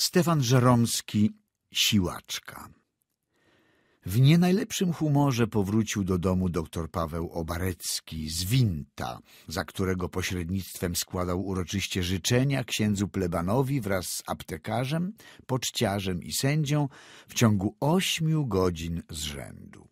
Stefan Żeromski, siłaczka. W nie najlepszym humorze powrócił do domu dr Paweł Obarecki z Winta, za którego pośrednictwem składał uroczyście życzenia księdzu plebanowi wraz z aptekarzem, poczciarzem i sędzią w ciągu ośmiu godzin z rzędu.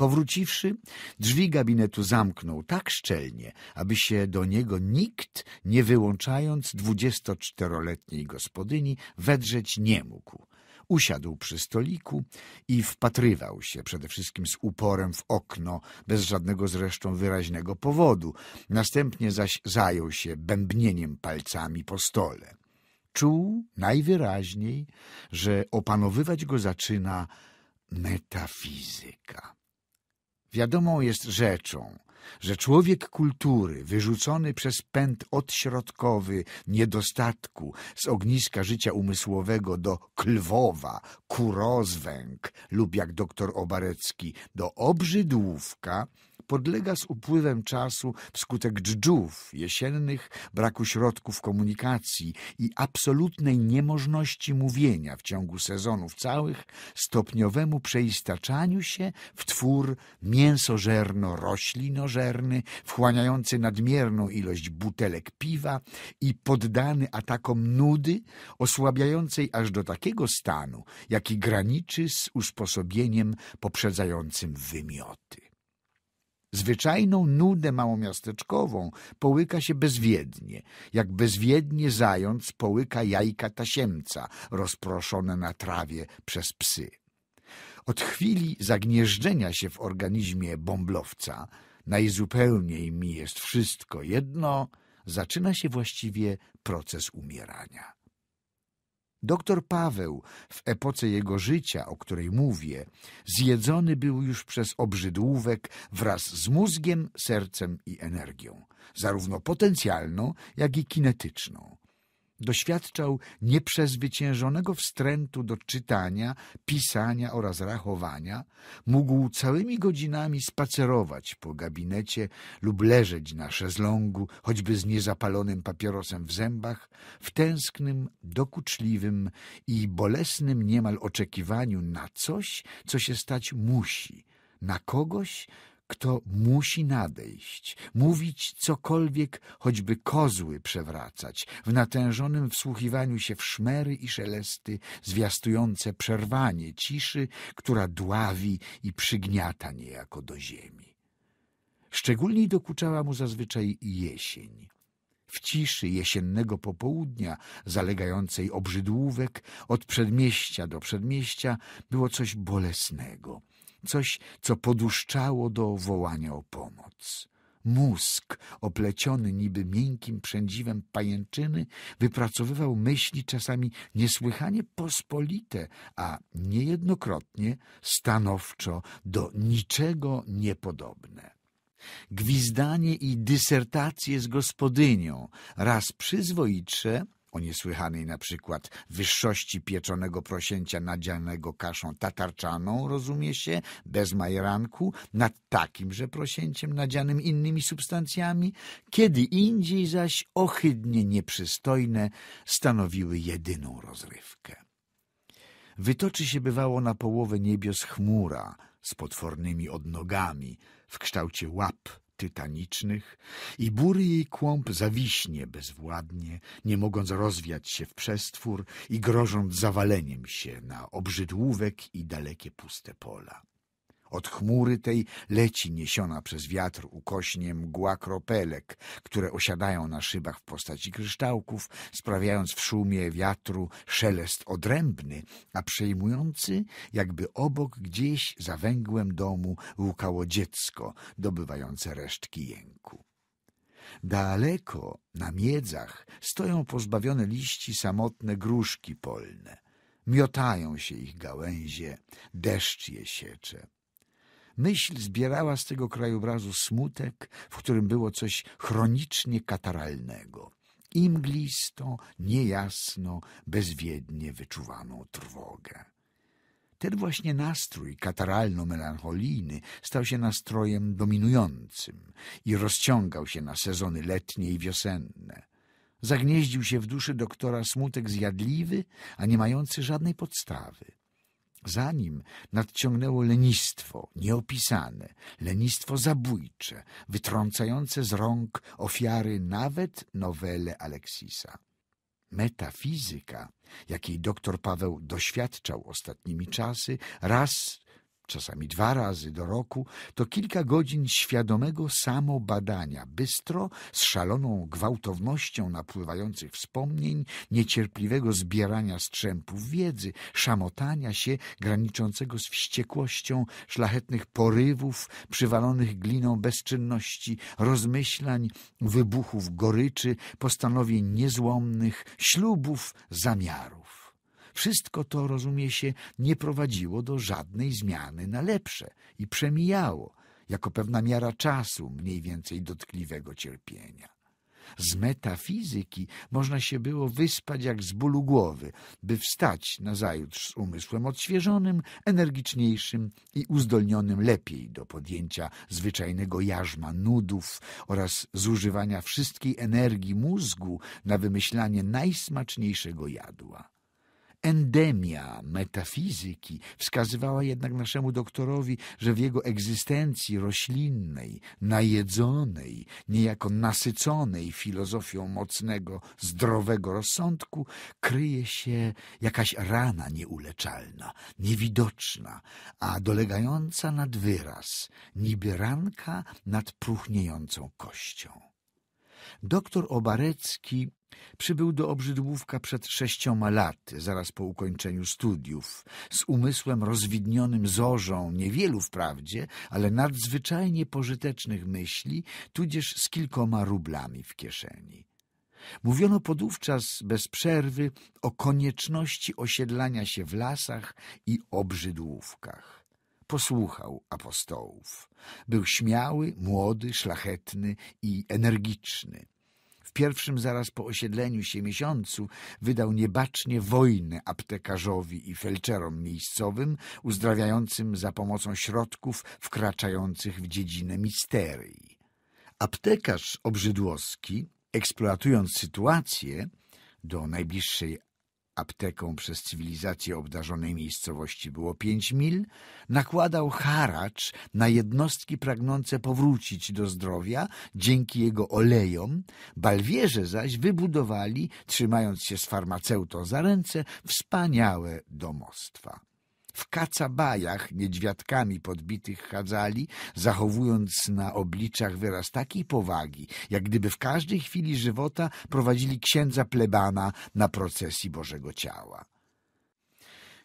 Powróciwszy, drzwi gabinetu zamknął tak szczelnie, aby się do niego nikt, nie wyłączając dwudziestoczteroletniej gospodyni, wedrzeć nie mógł. Usiadł przy stoliku i wpatrywał się przede wszystkim z uporem w okno, bez żadnego zresztą wyraźnego powodu. Następnie zaś zajął się bębnieniem palcami po stole. Czuł najwyraźniej, że opanowywać go zaczyna metafizyka. Wiadomą jest rzeczą, że człowiek kultury, wyrzucony przez pęd odśrodkowy niedostatku z ogniska życia umysłowego do klwowa, kurozwęg lub jak doktor Obarecki do obrzydłówka, podlega z upływem czasu wskutek dżdżów jesiennych, braku środków komunikacji i absolutnej niemożności mówienia w ciągu sezonów całych stopniowemu przeistaczaniu się w twór mięsożerno-roślinożerny, wchłaniający nadmierną ilość butelek piwa i poddany atakom nudy, osłabiającej aż do takiego stanu, jaki graniczy z usposobieniem poprzedzającym wymioty. Zwyczajną nudę małomiasteczkową połyka się bezwiednie, jak bezwiednie zając połyka jajka tasiemca rozproszone na trawie przez psy. Od chwili zagnieżdżenia się w organizmie bąblowca, najzupełniej mi jest wszystko jedno, zaczyna się właściwie proces umierania. Doktor Paweł w epoce jego życia, o której mówię, zjedzony był już przez obrzydłówek wraz z mózgiem, sercem i energią, zarówno potencjalną, jak i kinetyczną. Doświadczał nieprzezwyciężonego wstrętu do czytania, pisania oraz rachowania, mógł całymi godzinami spacerować po gabinecie lub leżeć na szezlągu, choćby z niezapalonym papierosem w zębach, w tęsknym, dokuczliwym i bolesnym niemal oczekiwaniu na coś, co się stać musi, na kogoś, kto musi nadejść, mówić cokolwiek, choćby kozły przewracać, w natężonym wsłuchiwaniu się w szmery i szelesty zwiastujące przerwanie ciszy, która dławi i przygniata niejako do ziemi. Szczególniej dokuczała mu zazwyczaj jesień. W ciszy jesiennego popołudnia, zalegającej obrzydłówek, od przedmieścia do przedmieścia, było coś bolesnego – coś, co poduszczało do wołania o pomoc. Mózg, opleciony niby miękkim przędziwem pajęczyny, wypracowywał myśli czasami niesłychanie pospolite, a niejednokrotnie stanowczo do niczego niepodobne. Gwizdanie i dysertacje z gospodynią, raz przyzwoitsze, o niesłychanej na przykład wyższości pieczonego prosięcia nadzianego kaszą tatarczaną, rozumie się, bez majranku, nad takimże prosięciem nadzianym innymi substancjami, kiedy indziej zaś ohydnie nieprzystojne stanowiły jedyną rozrywkę. Wytoczy się bywało na połowę niebios chmura z potwornymi odnogami w kształcie łap tytanicznych i bury jej kłąb zawiśnie bezwładnie, nie mogąc rozwiać się w przestwór i grożąc zawaleniem się na obrzydłówek i dalekie puste pola. Od chmury tej leci niesiona przez wiatr ukośnie mgła kropelek, które osiadają na szybach w postaci kryształków, sprawiając w szumie wiatru szelest odrębny, a przejmujący, jakby obok gdzieś za węgłem domu łukało dziecko dobywające resztki jęku. Daleko, na miedzach, stoją pozbawione liści samotne gruszki polne. Miotają się ich gałęzie, deszcz je siecze. Myśl zbierała z tego krajobrazu smutek, w którym było coś chronicznie kataralnego. Imglisto, niejasno, bezwiednie wyczuwaną trwogę. Ten właśnie nastrój kataralno-melancholijny stał się nastrojem dominującym i rozciągał się na sezony letnie i wiosenne. Zagnieździł się w duszy doktora smutek zjadliwy, a nie mający żadnej podstawy. Za nim nadciągnęło lenistwo nieopisane, lenistwo zabójcze, wytrącające z rąk ofiary nawet nowele Aleksisa. Metafizyka, jakiej doktor Paweł doświadczał ostatnimi czasy, raz czasami dwa razy do roku, to kilka godzin świadomego samobadania, bystro, z szaloną gwałtownością napływających wspomnień, niecierpliwego zbierania strzępów wiedzy, szamotania się graniczącego z wściekłością, szlachetnych porywów, przywalonych gliną bezczynności, rozmyślań, wybuchów goryczy, postanowień niezłomnych, ślubów, zamiarów. Wszystko to, rozumie się, nie prowadziło do żadnej zmiany na lepsze i przemijało, jako pewna miara czasu mniej więcej dotkliwego cierpienia. Z metafizyki można się było wyspać jak z bólu głowy, by wstać nazajutrz z umysłem odświeżonym, energiczniejszym i uzdolnionym lepiej do podjęcia zwyczajnego jarzma nudów oraz zużywania wszystkiej energii mózgu na wymyślanie najsmaczniejszego jadła. Endemia metafizyki wskazywała jednak naszemu doktorowi, że w jego egzystencji roślinnej, najedzonej, niejako nasyconej filozofią mocnego, zdrowego rozsądku, kryje się jakaś rana nieuleczalna, niewidoczna, a dolegająca nad wyraz, niby ranka nad próchniejącą kością. Doktor Obarecki przybył do Obrzydłówka przed sześcioma laty, zaraz po ukończeniu studiów, z umysłem rozwidnionym zorzą niewielu wprawdzie, ale nadzwyczajnie pożytecznych myśli, tudzież z kilkoma rublami w kieszeni. Mówiono podówczas bez przerwy o konieczności osiedlania się w lasach i obrzydłówkach posłuchał apostołów. Był śmiały, młody, szlachetny i energiczny. W pierwszym zaraz po osiedleniu się miesiącu wydał niebacznie wojnę aptekarzowi i felczerom miejscowym, uzdrawiającym za pomocą środków wkraczających w dziedzinę misterii. Aptekarz obrzydłoski, eksploatując sytuację, do najbliższej apteką przez cywilizację obdarzonej miejscowości było pięć mil, nakładał haracz na jednostki pragnące powrócić do zdrowia dzięki jego olejom, balwierze zaś wybudowali, trzymając się z farmaceutą za ręce, wspaniałe domostwa w kacabajach niedźwiadkami podbitych chadzali, zachowując na obliczach wyraz takiej powagi, jak gdyby w każdej chwili żywota prowadzili księdza plebana na procesji Bożego Ciała.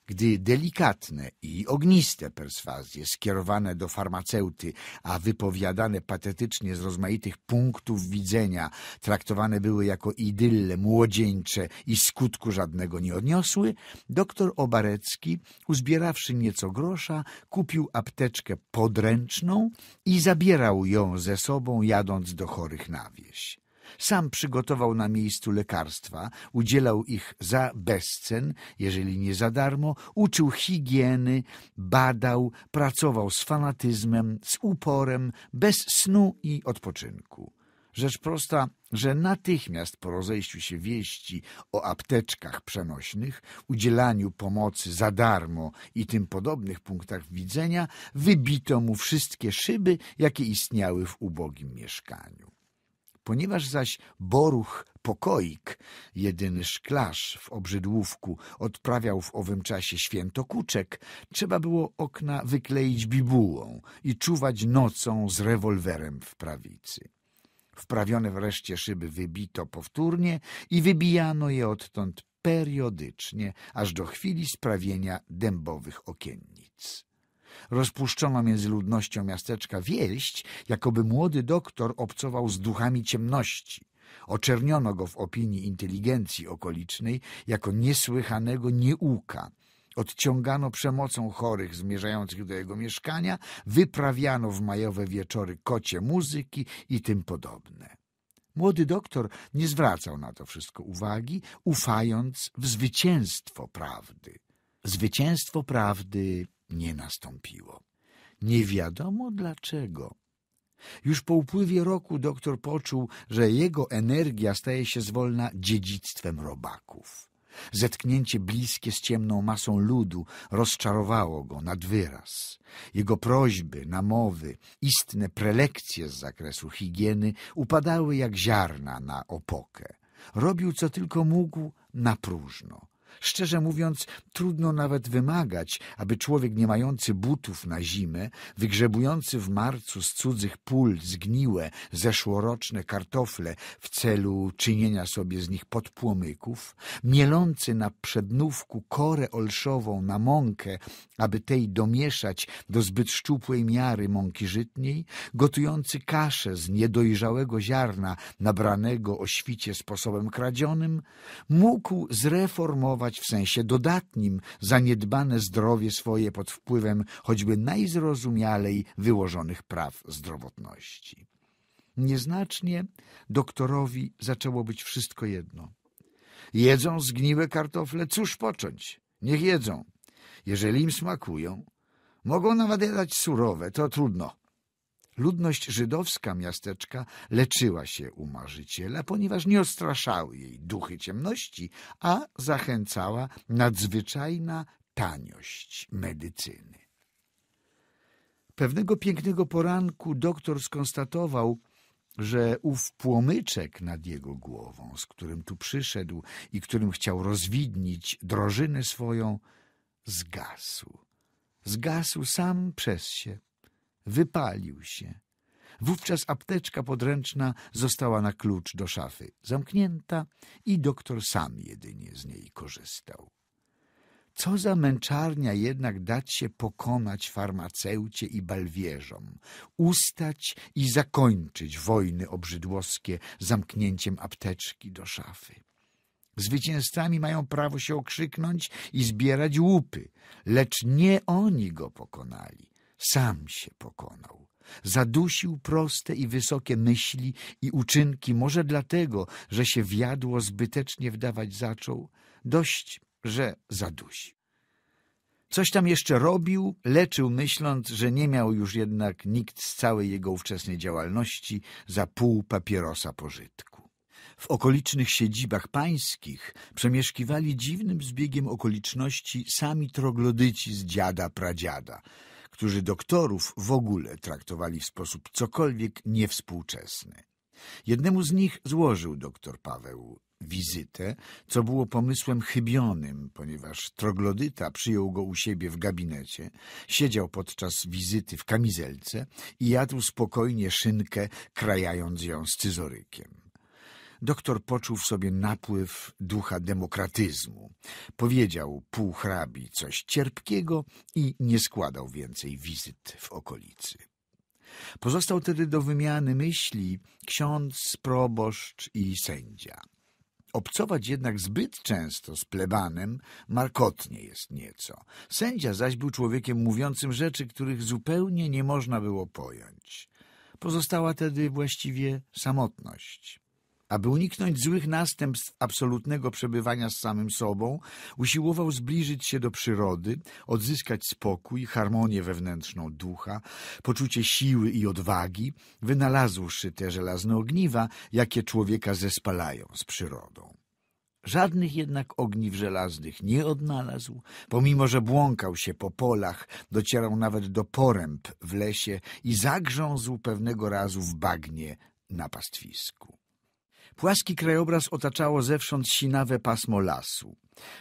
Gdy delikatne i ogniste perswazje skierowane do farmaceuty, a wypowiadane patetycznie z rozmaitych punktów widzenia traktowane były jako idylle młodzieńcze i skutku żadnego nie odniosły, doktor Obarecki, uzbierawszy nieco grosza, kupił apteczkę podręczną i zabierał ją ze sobą jadąc do chorych na wieś. Sam przygotował na miejscu lekarstwa, udzielał ich za bezcen, jeżeli nie za darmo, uczył higieny, badał, pracował z fanatyzmem, z uporem, bez snu i odpoczynku. Rzecz prosta, że natychmiast po rozejściu się wieści o apteczkach przenośnych, udzielaniu pomocy za darmo i tym podobnych punktach widzenia, wybito mu wszystkie szyby, jakie istniały w ubogim mieszkaniu. Ponieważ zaś Boruch Pokoik, jedyny szklarz w obrzydłówku, odprawiał w owym czasie święto kuczek, trzeba było okna wykleić bibułą i czuwać nocą z rewolwerem w prawicy. Wprawione wreszcie szyby wybito powtórnie i wybijano je odtąd periodycznie, aż do chwili sprawienia dębowych okiennic. Rozpuszczono między ludnością miasteczka wieść, jakoby młody doktor obcował z duchami ciemności. Oczerniono go w opinii inteligencji okolicznej jako niesłychanego nieuka. Odciągano przemocą chorych zmierzających do jego mieszkania, wyprawiano w majowe wieczory kocie muzyki i tym podobne. Młody doktor nie zwracał na to wszystko uwagi, ufając w zwycięstwo prawdy. Zwycięstwo prawdy nie nastąpiło. Nie wiadomo dlaczego. Już po upływie roku doktor poczuł, że jego energia staje się zwolna dziedzictwem robaków. Zetknięcie bliskie z ciemną masą ludu rozczarowało go nad wyraz. Jego prośby, namowy, istne prelekcje z zakresu higieny upadały jak ziarna na opokę. Robił co tylko mógł na próżno. Szczerze mówiąc, trudno nawet wymagać, aby człowiek nie mający butów na zimę, wygrzebujący w marcu z cudzych pól zgniłe, zeszłoroczne kartofle w celu czynienia sobie z nich podpłomyków, mielący na przednówku korę olszową na mąkę, aby tej domieszać do zbyt szczupłej miary mąki żytniej, gotujący kaszę z niedojrzałego ziarna nabranego o świcie sposobem kradzionym, mógł zreformować w sensie dodatnim zaniedbane zdrowie swoje pod wpływem choćby najzrozumialej wyłożonych praw zdrowotności. Nieznacznie doktorowi zaczęło być wszystko jedno. Jedzą zgniłe kartofle, cóż począć? Niech jedzą. Jeżeli im smakują, mogą nawet jadać surowe, to trudno. Ludność żydowska miasteczka leczyła się u marzyciela, ponieważ nie odstraszały jej duchy ciemności, a zachęcała nadzwyczajna taniość medycyny. Pewnego pięknego poranku doktor skonstatował, że ów płomyczek nad jego głową, z którym tu przyszedł i którym chciał rozwidnić drożynę swoją, zgasł. Zgasł sam przez się wypalił się. Wówczas apteczka podręczna została na klucz do szafy zamknięta i doktor sam jedynie z niej korzystał. Co za męczarnia jednak dać się pokonać farmaceucie i balwierzom, ustać i zakończyć wojny obrzydłoskie zamknięciem apteczki do szafy. Zwycięzcami mają prawo się okrzyknąć i zbierać łupy, lecz nie oni go pokonali. Sam się pokonał. Zadusił proste i wysokie myśli i uczynki, może dlatego, że się wiadło zbytecznie wdawać zaczął, dość, że zadusił. Coś tam jeszcze robił, leczył myśląc, że nie miał już jednak nikt z całej jego ówczesnej działalności za pół papierosa pożytku. W okolicznych siedzibach pańskich przemieszkiwali dziwnym zbiegiem okoliczności sami troglodyci z dziada pradziada – którzy doktorów w ogóle traktowali w sposób cokolwiek niewspółczesny. Jednemu z nich złożył doktor Paweł wizytę, co było pomysłem chybionym, ponieważ troglodyta przyjął go u siebie w gabinecie, siedział podczas wizyty w kamizelce i jadł spokojnie szynkę, krajając ją scyzorykiem. Doktor poczuł w sobie napływ ducha demokratyzmu. Powiedział półhrabi coś cierpkiego i nie składał więcej wizyt w okolicy. Pozostał tedy do wymiany myśli ksiądz, proboszcz i sędzia. Obcować jednak zbyt często z plebanem markotnie jest nieco. Sędzia zaś był człowiekiem mówiącym rzeczy, których zupełnie nie można było pojąć. Pozostała tedy właściwie samotność. Aby uniknąć złych następstw absolutnego przebywania z samym sobą, usiłował zbliżyć się do przyrody, odzyskać spokój, harmonię wewnętrzną ducha, poczucie siły i odwagi, wynalazłszy te żelazne ogniwa, jakie człowieka zespalają z przyrodą. Żadnych jednak ogniw żelaznych nie odnalazł, pomimo że błąkał się po polach, docierał nawet do poręb w lesie i zagrzązł pewnego razu w bagnie na pastwisku. Płaski krajobraz otaczało zewsząd sinawe pasmo lasu.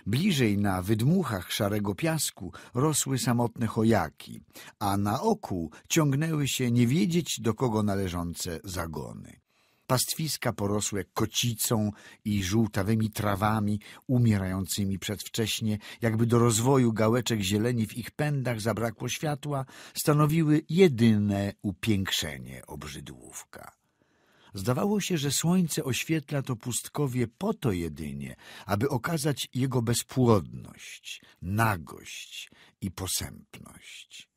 Bliżej na wydmuchach szarego piasku rosły samotne chojaki, a na oku ciągnęły się nie wiedzieć do kogo należące zagony. Pastwiska porosłe kocicą i żółtawymi trawami, umierającymi przedwcześnie, jakby do rozwoju gałeczek zieleni w ich pędach zabrakło światła, stanowiły jedyne upiększenie obrzydłówka. Zdawało się, że słońce oświetla to pustkowie po to jedynie, aby okazać jego bezpłodność, nagość i posępność.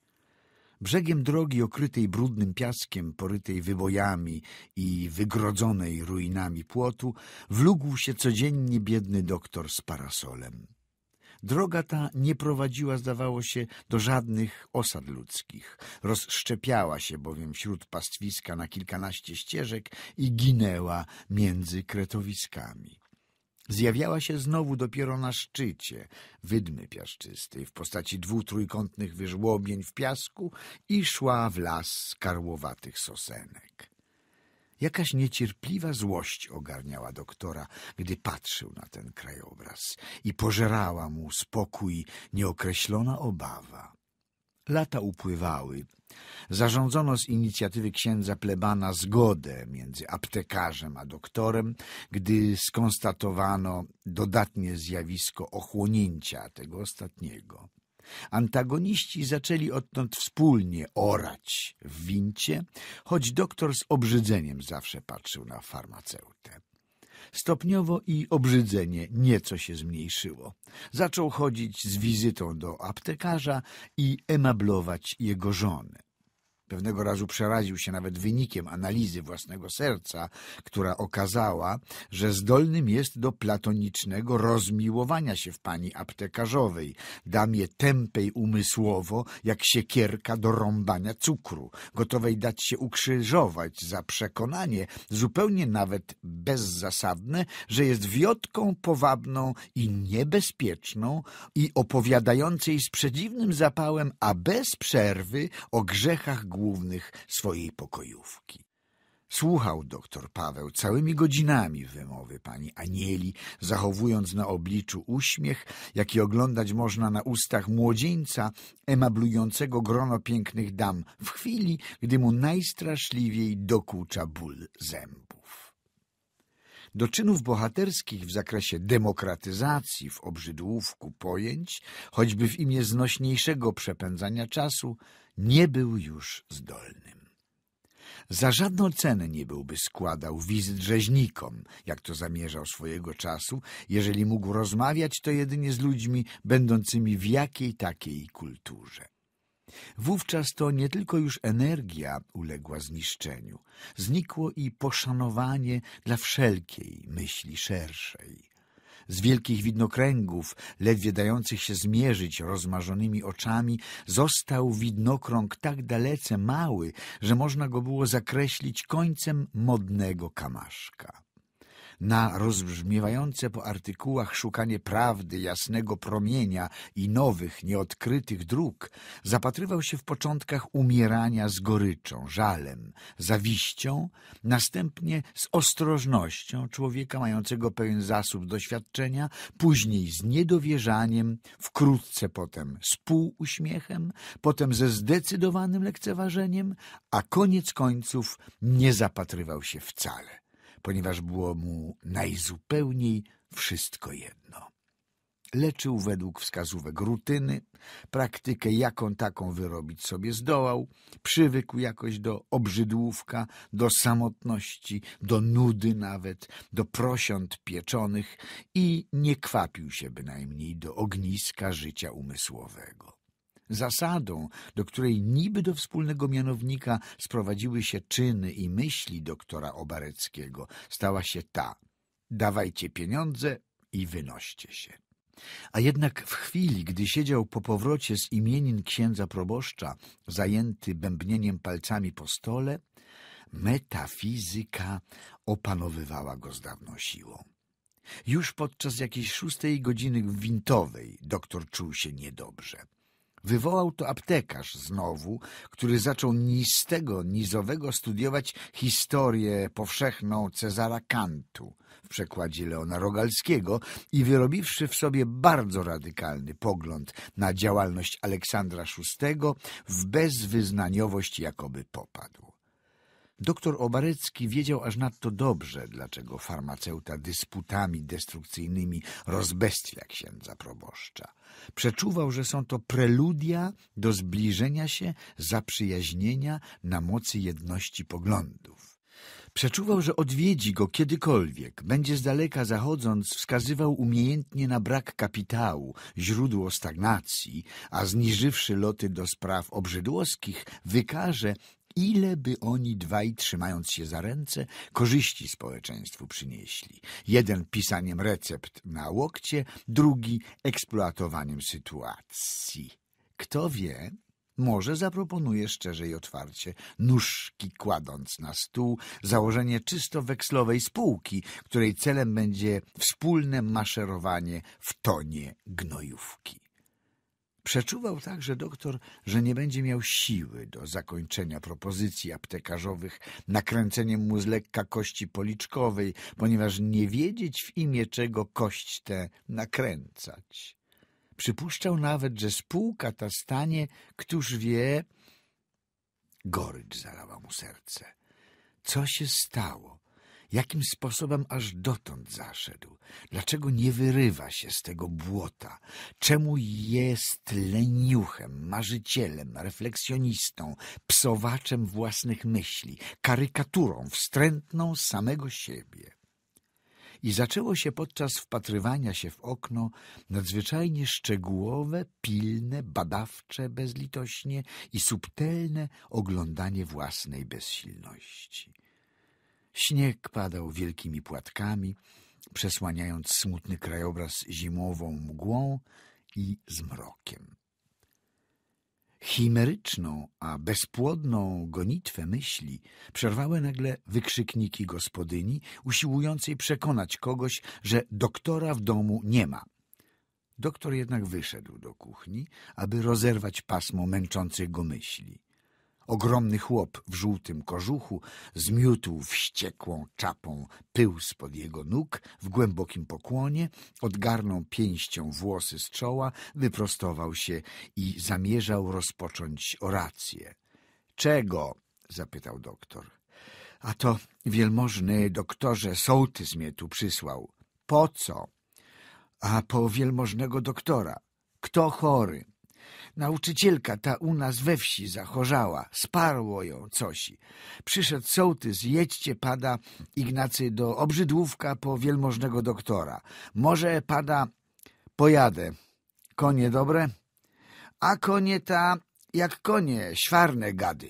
Brzegiem drogi okrytej brudnym piaskiem, porytej wybojami i wygrodzonej ruinami płotu, wlógł się codziennie biedny doktor z parasolem. Droga ta nie prowadziła, zdawało się, do żadnych osad ludzkich. Rozszczepiała się bowiem wśród pastwiska na kilkanaście ścieżek i ginęła między kretowiskami. Zjawiała się znowu dopiero na szczycie wydmy piaszczystej w postaci dwóch trójkątnych wyżłobień w piasku i szła w las karłowatych sosenek. Jakaś niecierpliwa złość ogarniała doktora, gdy patrzył na ten krajobraz i pożerała mu spokój nieokreślona obawa. Lata upływały. Zarządzono z inicjatywy księdza plebana zgodę między aptekarzem a doktorem, gdy skonstatowano dodatnie zjawisko ochłonięcia tego ostatniego. Antagoniści zaczęli odtąd wspólnie orać w wincie, choć doktor z obrzydzeniem zawsze patrzył na farmaceutę. Stopniowo i obrzydzenie nieco się zmniejszyło. Zaczął chodzić z wizytą do aptekarza i emablować jego żonę. Pewnego razu przeraził się nawet wynikiem analizy własnego serca, która okazała, że zdolnym jest do platonicznego rozmiłowania się w pani aptekarzowej, damie tępej umysłowo, jak siekierka do rąbania cukru, gotowej dać się ukrzyżować za przekonanie, zupełnie nawet bezzasadne, że jest wiotką powabną i niebezpieczną i opowiadającej z przedziwnym zapałem, a bez przerwy o grzechach głównych swojej pokojówki. Słuchał doktor Paweł całymi godzinami wymowy pani Anieli, zachowując na obliczu uśmiech, jaki oglądać można na ustach młodzieńca emablującego grono pięknych dam w chwili, gdy mu najstraszliwiej dokucza ból zębu. Do czynów bohaterskich w zakresie demokratyzacji w obrzydłówku pojęć, choćby w imię znośniejszego przepędzania czasu, nie był już zdolnym. Za żadną cenę nie byłby składał wizyt rzeźnikom, jak to zamierzał swojego czasu, jeżeli mógł rozmawiać to jedynie z ludźmi będącymi w jakiej takiej kulturze. Wówczas to nie tylko już energia uległa zniszczeniu, znikło i poszanowanie dla wszelkiej myśli szerszej. Z wielkich widnokręgów, ledwie dających się zmierzyć rozmarzonymi oczami, został widnokrąg tak dalece mały, że można go było zakreślić końcem modnego kamaszka na rozbrzmiewające po artykułach szukanie prawdy, jasnego promienia i nowych, nieodkrytych dróg, zapatrywał się w początkach umierania z goryczą, żalem, zawiścią, następnie z ostrożnością człowieka mającego pewien zasób doświadczenia, później z niedowierzaniem, wkrótce potem z półuśmiechem, potem ze zdecydowanym lekceważeniem, a koniec końców nie zapatrywał się wcale ponieważ było mu najzupełniej wszystko jedno. Leczył według wskazówek rutyny, praktykę jaką taką wyrobić sobie zdołał, przywykł jakoś do obrzydłówka, do samotności, do nudy nawet, do prosiąt pieczonych i nie kwapił się bynajmniej do ogniska życia umysłowego zasadą, do której niby do wspólnego mianownika sprowadziły się czyny i myśli doktora Obareckiego, stała się ta dawajcie pieniądze i wynoście się. A jednak w chwili, gdy siedział po powrocie z imienin księdza proboszcza, zajęty bębnieniem palcami po stole, metafizyka opanowywała go z dawną siłą. Już podczas jakiejś szóstej godziny wintowej doktor czuł się niedobrze. Wywołał to aptekarz znowu, który zaczął nistego, nizowego studiować historię powszechną Cezara Kantu w przekładzie Leona Rogalskiego i wyrobiwszy w sobie bardzo radykalny pogląd na działalność Aleksandra VI, w bezwyznaniowość jakoby popadł. Doktor Obarecki wiedział aż nadto dobrze, dlaczego farmaceuta dysputami destrukcyjnymi rozbestwia księdza proboszcza. Przeczuwał, że są to preludia do zbliżenia się, zaprzyjaźnienia na mocy jedności poglądów. Przeczuwał, że odwiedzi go kiedykolwiek, będzie z daleka zachodząc, wskazywał umiejętnie na brak kapitału, źródło stagnacji, a zniżywszy loty do spraw obrzydłowskich, wykaże, ile by oni dwaj, trzymając się za ręce, korzyści społeczeństwu przynieśli. Jeden pisaniem recept na łokcie, drugi eksploatowaniem sytuacji. Kto wie, może zaproponuje szczerze i otwarcie, nóżki kładąc na stół, założenie czysto wekslowej spółki, której celem będzie wspólne maszerowanie w tonie gnojówki. Przeczuwał także doktor, że nie będzie miał siły do zakończenia propozycji aptekarzowych nakręceniem mu z lekka kości policzkowej, ponieważ nie wiedzieć w imię czego kość tę nakręcać. Przypuszczał nawet, że spółka ta stanie, któż wie... Gorycz zalała mu serce. Co się stało? Jakim sposobem aż dotąd zaszedł? Dlaczego nie wyrywa się z tego błota? Czemu jest leniuchem, marzycielem, refleksjonistą, psowaczem własnych myśli, karykaturą wstrętną samego siebie? i zaczęło się podczas wpatrywania się w okno nadzwyczajnie szczegółowe, pilne, badawcze, bezlitośnie i subtelne oglądanie własnej bezsilności. Śnieg padał wielkimi płatkami, przesłaniając smutny krajobraz zimową mgłą i zmrokiem. Chimeryczną, a bezpłodną gonitwę myśli przerwały nagle wykrzykniki gospodyni, usiłującej przekonać kogoś, że doktora w domu nie ma. Doktor jednak wyszedł do kuchni, aby rozerwać pasmo męczących go myśli. Ogromny chłop w żółtym kożuchu zmiótł wściekłą czapą pył spod jego nóg w głębokim pokłonie, odgarnął pięścią włosy z czoła, wyprostował się i zamierzał rozpocząć orację. — Czego? — zapytał doktor. — A to wielmożny doktorze sołtys mnie tu przysłał. — Po co? — A po wielmożnego doktora. — Kto chory? — Nauczycielka ta u nas we wsi zachorzała, sparło ją coś. Przyszedł sołtys, jedźcie pada Ignacy do obrzydłówka po wielmożnego doktora. Może pada pojadę. Konie dobre? A konie ta jak konie, świarne gady.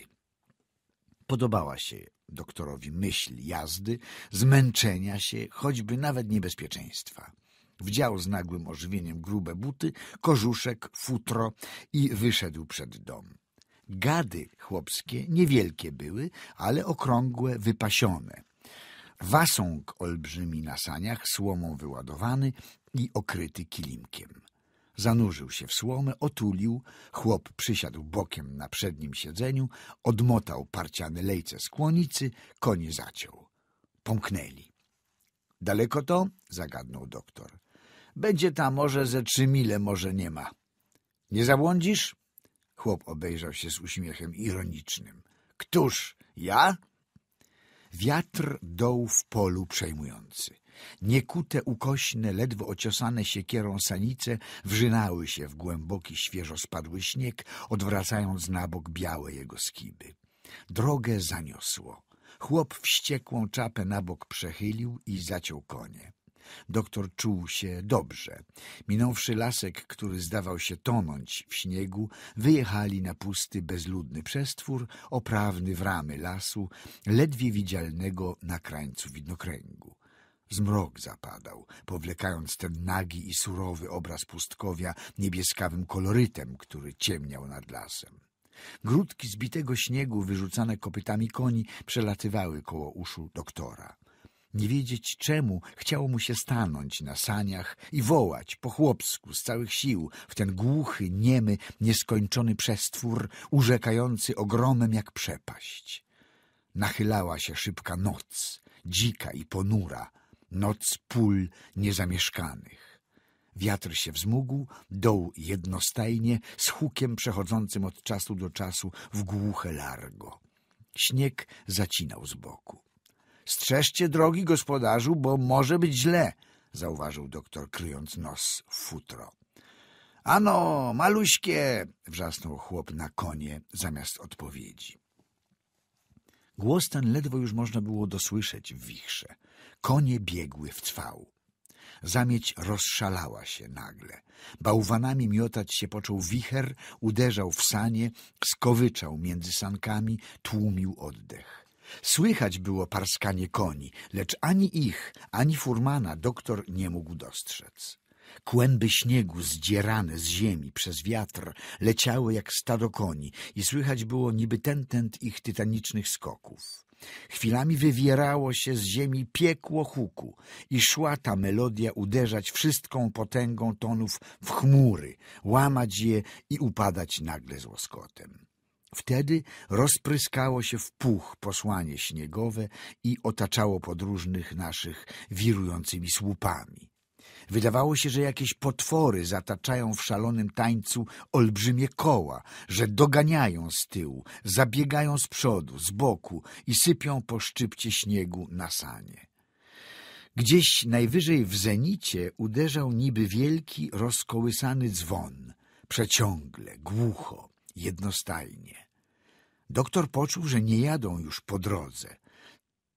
Podobała się doktorowi myśl jazdy, zmęczenia się, choćby nawet niebezpieczeństwa. Wdział z nagłym ożywieniem grube buty, kożuszek, futro i wyszedł przed dom. Gady chłopskie niewielkie były, ale okrągłe, wypasione. Wasąg olbrzymi na saniach, słomą wyładowany i okryty kilimkiem. Zanurzył się w słomę, otulił, chłop przysiadł bokiem na przednim siedzeniu, odmotał parciane lejce z kłonicy, konie zaciął. Pomknęli. Daleko to? zagadnął doktor. Będzie tam może ze trzy mile, może nie ma. Nie zabłądzisz? Chłop obejrzał się z uśmiechem ironicznym. Któż? Ja? Wiatr doł w polu przejmujący. Niekute, ukośne, ledwo ociosane siekierą sanice wrzynały się w głęboki, świeżo spadły śnieg, odwracając na bok białe jego skiby. Drogę zaniosło. Chłop wściekłą czapę na bok przechylił i zaciął konie. Doktor czuł się dobrze. Minąwszy lasek, który zdawał się tonąć w śniegu, wyjechali na pusty, bezludny przestwór, oprawny w ramy lasu, ledwie widzialnego na krańcu widnokręgu. Zmrok zapadał, powlekając ten nagi i surowy obraz pustkowia niebieskawym kolorytem, który ciemniał nad lasem. Grudki zbitego śniegu wyrzucane kopytami koni przelatywały koło uszu doktora. Nie wiedzieć czemu chciało mu się stanąć na saniach i wołać po chłopsku z całych sił w ten głuchy, niemy, nieskończony przestwór, urzekający ogromem jak przepaść. Nachylała się szybka noc, dzika i ponura, noc pól niezamieszkanych. Wiatr się wzmógł, doł jednostajnie, z hukiem przechodzącym od czasu do czasu w głuche largo. Śnieg zacinał z boku. Strzeżcie drogi, gospodarzu, bo może być źle, zauważył doktor, kryjąc nos w futro. Ano, maluśkie, wrzasnął chłop na konie zamiast odpowiedzi. Głos ten ledwo już można było dosłyszeć w wichrze. Konie biegły w cwał. Zamieć rozszalała się nagle. Bałwanami miotać się począł wicher, uderzał w sanie, skowyczał między sankami, tłumił oddech. Słychać było parskanie koni, lecz ani ich, ani furmana doktor nie mógł dostrzec. Kłęby śniegu zdzierane z ziemi przez wiatr leciały jak stado koni i słychać było niby tentent ich tytanicznych skoków. Chwilami wywierało się z ziemi piekło huku i szła ta melodia uderzać wszystką potęgą tonów w chmury, łamać je i upadać nagle z łoskotem. Wtedy rozpryskało się w puch posłanie śniegowe i otaczało podróżnych naszych wirującymi słupami. Wydawało się, że jakieś potwory zataczają w szalonym tańcu olbrzymie koła, że doganiają z tyłu, zabiegają z przodu, z boku i sypią po szczypcie śniegu na sanie. Gdzieś najwyżej w zenicie uderzał niby wielki, rozkołysany dzwon, przeciągle, głucho, jednostajnie. Doktor poczuł, że nie jadą już po drodze.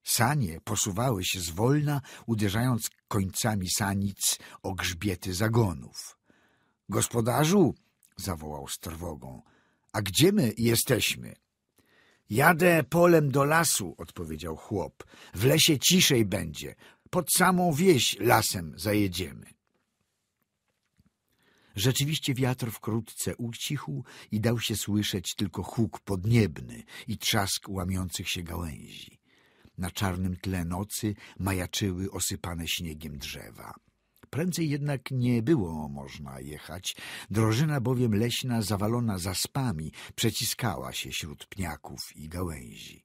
Sanie posuwały się zwolna, uderzając końcami sanic o grzbiety zagonów. — Gospodarzu! — zawołał z trwogą. — A gdzie my jesteśmy? — Jadę polem do lasu — odpowiedział chłop. — W lesie ciszej będzie. Pod samą wieś lasem zajedziemy. — Rzeczywiście wiatr wkrótce ucichł i dał się słyszeć tylko huk podniebny i trzask łamiących się gałęzi. Na czarnym tle nocy majaczyły osypane śniegiem drzewa. Prędzej jednak nie było można jechać, drożyna bowiem leśna zawalona zaspami przeciskała się śród pniaków i gałęzi.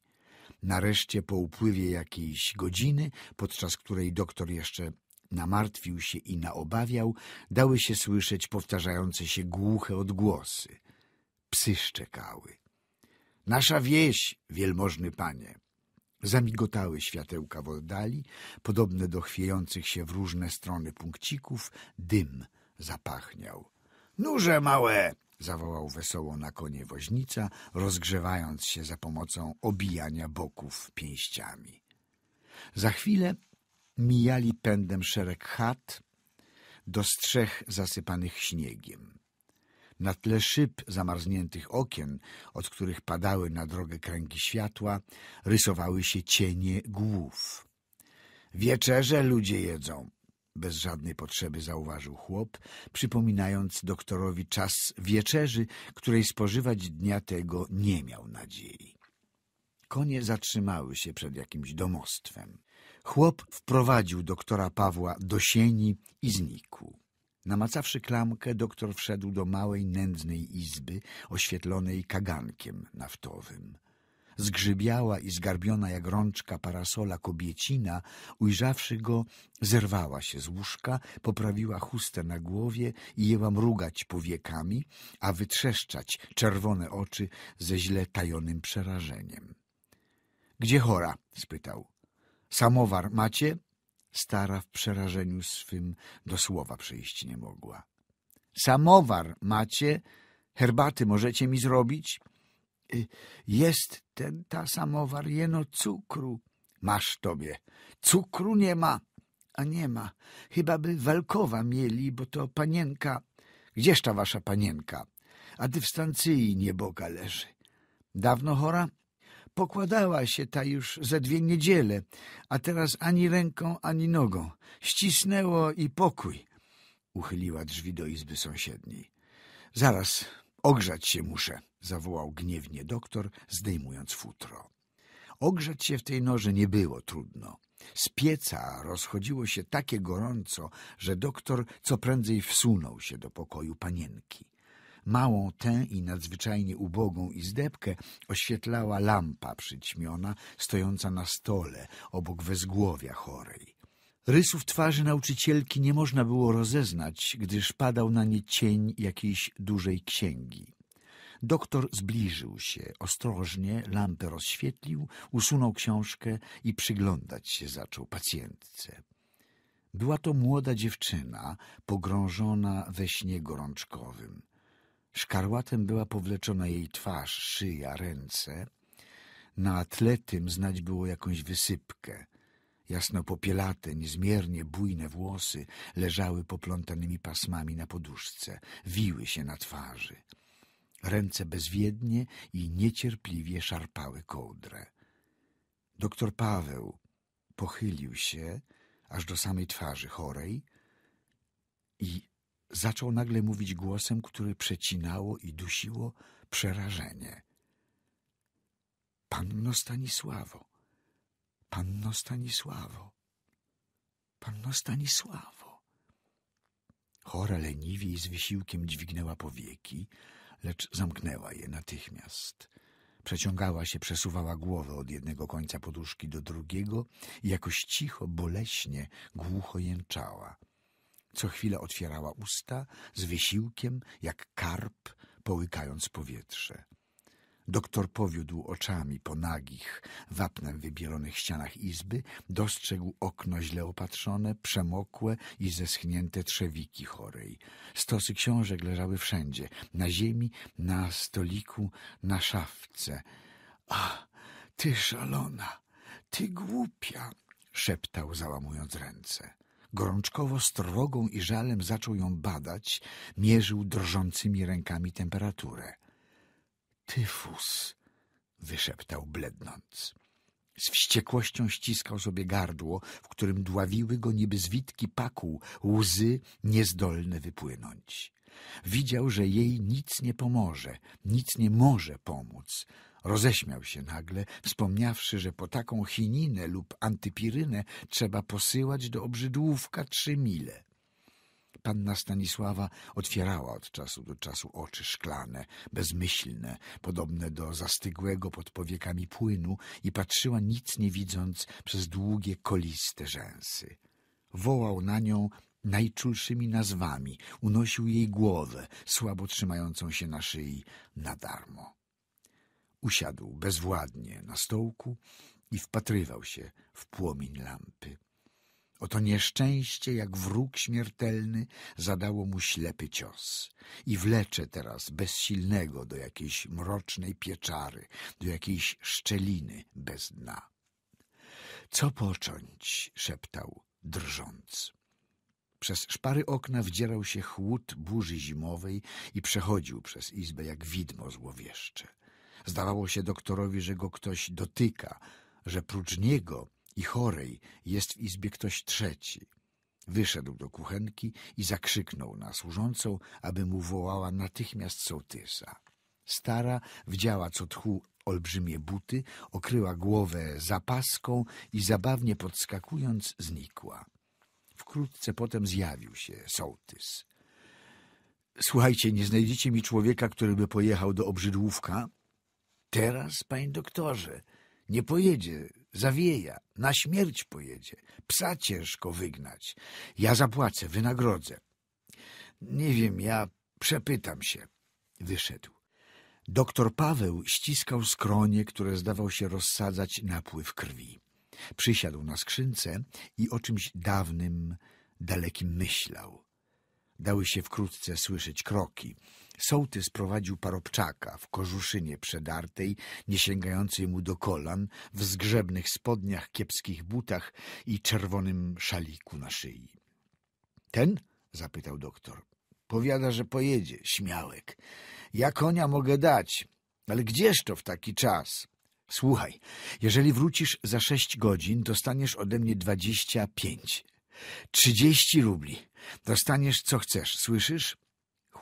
Nareszcie po upływie jakiejś godziny, podczas której doktor jeszcze namartwił się i naobawiał, dały się słyszeć powtarzające się głuche odgłosy. Psy szczekały. Nasza wieś, wielmożny panie! Zamigotały światełka w oddali, podobne do chwiejących się w różne strony punkcików, dym zapachniał. Nurze małe! zawołał wesoło na konie woźnica, rozgrzewając się za pomocą obijania boków pięściami. Za chwilę Mijali pędem szereg chat, do strzech zasypanych śniegiem. Na tle szyb zamarzniętych okien, od których padały na drogę kręgi światła, rysowały się cienie głów. Wieczerze ludzie jedzą, bez żadnej potrzeby zauważył chłop, przypominając doktorowi czas wieczerzy, której spożywać dnia tego nie miał nadziei. Konie zatrzymały się przed jakimś domostwem. Chłop wprowadził doktora Pawła do sieni i znikł. Namacawszy klamkę, doktor wszedł do małej, nędznej izby, oświetlonej kagankiem naftowym. Zgrzybiała i zgarbiona jak rączka parasola kobiecina, ujrzawszy go, zerwała się z łóżka, poprawiła chustę na głowie i jęła mrugać powiekami, a wytrzeszczać czerwone oczy ze źle tajonym przerażeniem. — Gdzie chora? — spytał. Samowar macie? Stara w przerażeniu swym do słowa przyjść nie mogła. Samowar macie? Herbaty możecie mi zrobić? Y, jest ten ta samowar, jeno cukru. Masz tobie. Cukru nie ma. A nie ma. Chyba by walkowa mieli, bo to panienka. Gdzież ta wasza panienka? A ty w stancyi nieboga leży. Dawno chora? pokładała się ta już ze dwie niedziele, a teraz ani ręką, ani nogą. Ścisnęło i pokój. Uchyliła drzwi do izby sąsiedniej. Zaraz, ogrzać się muszę, zawołał gniewnie doktor, zdejmując futro. Ogrzać się w tej noży nie było trudno. Z pieca rozchodziło się takie gorąco, że doktor co prędzej wsunął się do pokoju panienki. Małą tę i nadzwyczajnie ubogą izdebkę oświetlała lampa przyćmiona, stojąca na stole obok wezgłowia chorej. Rysów twarzy nauczycielki nie można było rozeznać, gdyż padał na nie cień jakiejś dużej księgi. Doktor zbliżył się, ostrożnie lampę rozświetlił, usunął książkę i przyglądać się zaczął pacjentce. Była to młoda dziewczyna, pogrążona we śnie gorączkowym. Szkarłatem była powleczona jej twarz, szyja, ręce. Na tle tym znać było jakąś wysypkę. Jasno popielate, niezmiernie bujne włosy leżały poplątanymi pasmami na poduszce, wiły się na twarzy. Ręce bezwiednie i niecierpliwie szarpały kołdrę. Doktor Paweł pochylił się aż do samej twarzy chorej i zaczął nagle mówić głosem, który przecinało i dusiło przerażenie. Panno Stanisławo, panno Stanisławo, panno Stanisławo. Chora leniwie i z wysiłkiem dźwignęła powieki, lecz zamknęła je natychmiast. Przeciągała się, przesuwała głowę od jednego końca poduszki do drugiego i jakoś cicho, boleśnie, głucho jęczała. Co chwilę otwierała usta z wysiłkiem, jak karp, połykając powietrze. Doktor powiódł oczami po nagich, wapnem wybielonych ścianach izby, dostrzegł okno źle opatrzone, przemokłe i zeschnięte trzewiki chorej. Stosy książek leżały wszędzie, na ziemi, na stoliku, na szafce. A, ty szalona, ty głupia, szeptał załamując ręce. Gorączkowo, z trwogą i żalem zaczął ją badać, mierzył drżącymi rękami temperaturę. Tyfus, wyszeptał blednąc. Z wściekłością ściskał sobie gardło, w którym dławiły go niby zwitki pakuł, łzy niezdolne wypłynąć. Widział, że jej nic nie pomoże, nic nie może pomóc. Roześmiał się nagle, wspomniawszy, że po taką chininę lub antypirynę trzeba posyłać do obrzydłówka trzy mile. Panna Stanisława otwierała od czasu do czasu oczy szklane, bezmyślne, podobne do zastygłego pod powiekami płynu i patrzyła nic nie widząc przez długie, koliste rzęsy. Wołał na nią najczulszymi nazwami, unosił jej głowę, słabo trzymającą się na szyi, na darmo. Usiadł bezwładnie na stołku i wpatrywał się w płomień lampy. Oto nieszczęście, jak wróg śmiertelny, zadało mu ślepy cios i wlecze teraz bezsilnego do jakiejś mrocznej pieczary, do jakiejś szczeliny bez dna. Co począć? szeptał, drżąc. Przez szpary okna wdzierał się chłód burzy zimowej i przechodził przez izbę jak widmo złowieszcze. Zdawało się doktorowi, że go ktoś dotyka, że prócz niego i chorej jest w izbie ktoś trzeci. Wyszedł do kuchenki i zakrzyknął na służącą, aby mu wołała natychmiast sołtysa. Stara wdziała co tchu olbrzymie buty, okryła głowę zapaską i zabawnie podskakując znikła. Wkrótce potem zjawił się sołtys. Słuchajcie, nie znajdziecie mi człowieka, który by pojechał do obrzydłówka Teraz, panie doktorze, nie pojedzie, zawieja, na śmierć pojedzie. Psa ciężko wygnać. Ja zapłacę, wynagrodzę. Nie wiem, ja przepytam się. Wyszedł. Doktor Paweł ściskał skronie, które zdawał się rozsadzać napływ krwi. Przysiadł na skrzynce i o czymś dawnym, dalekim myślał. Dały się wkrótce słyszeć kroki. Sołtys prowadził parobczaka w kożuszynie przedartej, nie sięgającej mu do kolan, w zgrzebnych spodniach, kiepskich butach i czerwonym szaliku na szyi. — Ten? — zapytał doktor. — Powiada, że pojedzie, śmiałek. — Ja konia mogę dać, ale gdzież to w taki czas? — Słuchaj, jeżeli wrócisz za sześć godzin, dostaniesz ode mnie dwadzieścia pięć. Trzydzieści rubli. Dostaniesz co chcesz, słyszysz?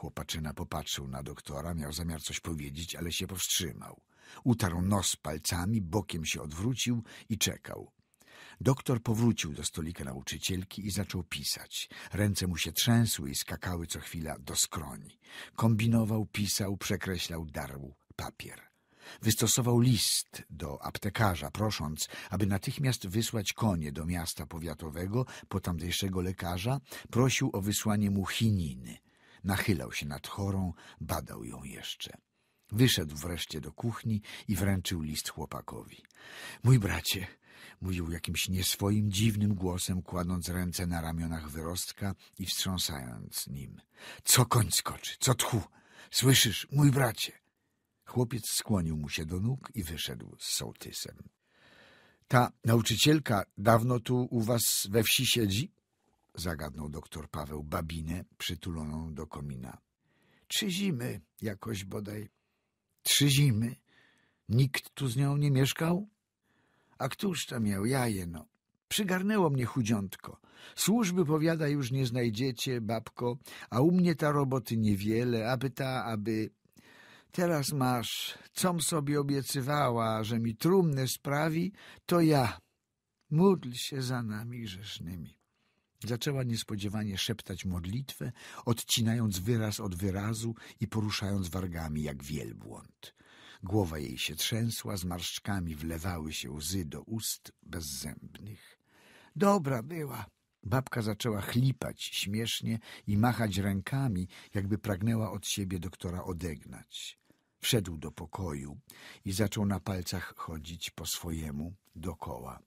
Chłopaczyna popatrzył na doktora, miał zamiar coś powiedzieć, ale się powstrzymał. Utarł nos palcami, bokiem się odwrócił i czekał. Doktor powrócił do stolika nauczycielki i zaczął pisać. Ręce mu się trzęsły i skakały co chwila do skroni. Kombinował, pisał, przekreślał, darł papier. Wystosował list do aptekarza, prosząc, aby natychmiast wysłać konie do miasta powiatowego po tamtejszego lekarza. Prosił o wysłanie mu chininy. Nachylał się nad chorą, badał ją jeszcze. Wyszedł wreszcie do kuchni i wręczył list chłopakowi. Mój bracie, mówił jakimś nieswoim, dziwnym głosem, kładąc ręce na ramionach wyrostka i wstrząsając nim. Co koń skoczy, co tchu, słyszysz, mój bracie? Chłopiec skłonił mu się do nóg i wyszedł z sołtysem. Ta nauczycielka dawno tu u was we wsi siedzi? zagadnął doktor Paweł babinę przytuloną do komina. Trzy zimy jakoś bodaj. Trzy zimy? Nikt tu z nią nie mieszkał? A któż tam miał jaje, no? Przygarnęło mnie chudziątko. Służby, powiada, już nie znajdziecie, babko, a u mnie ta roboty niewiele, aby ta, aby... Teraz masz, com sobie obiecywała, że mi trumnę sprawi, to ja. Módl się za nami grzesznymi. Zaczęła niespodziewanie szeptać modlitwę, odcinając wyraz od wyrazu i poruszając wargami jak wielbłąd. Głowa jej się trzęsła, zmarszczkami wlewały się łzy do ust bezzębnych. Dobra była! Babka zaczęła chlipać śmiesznie i machać rękami, jakby pragnęła od siebie doktora odegnać. Wszedł do pokoju i zaczął na palcach chodzić po swojemu dokoła.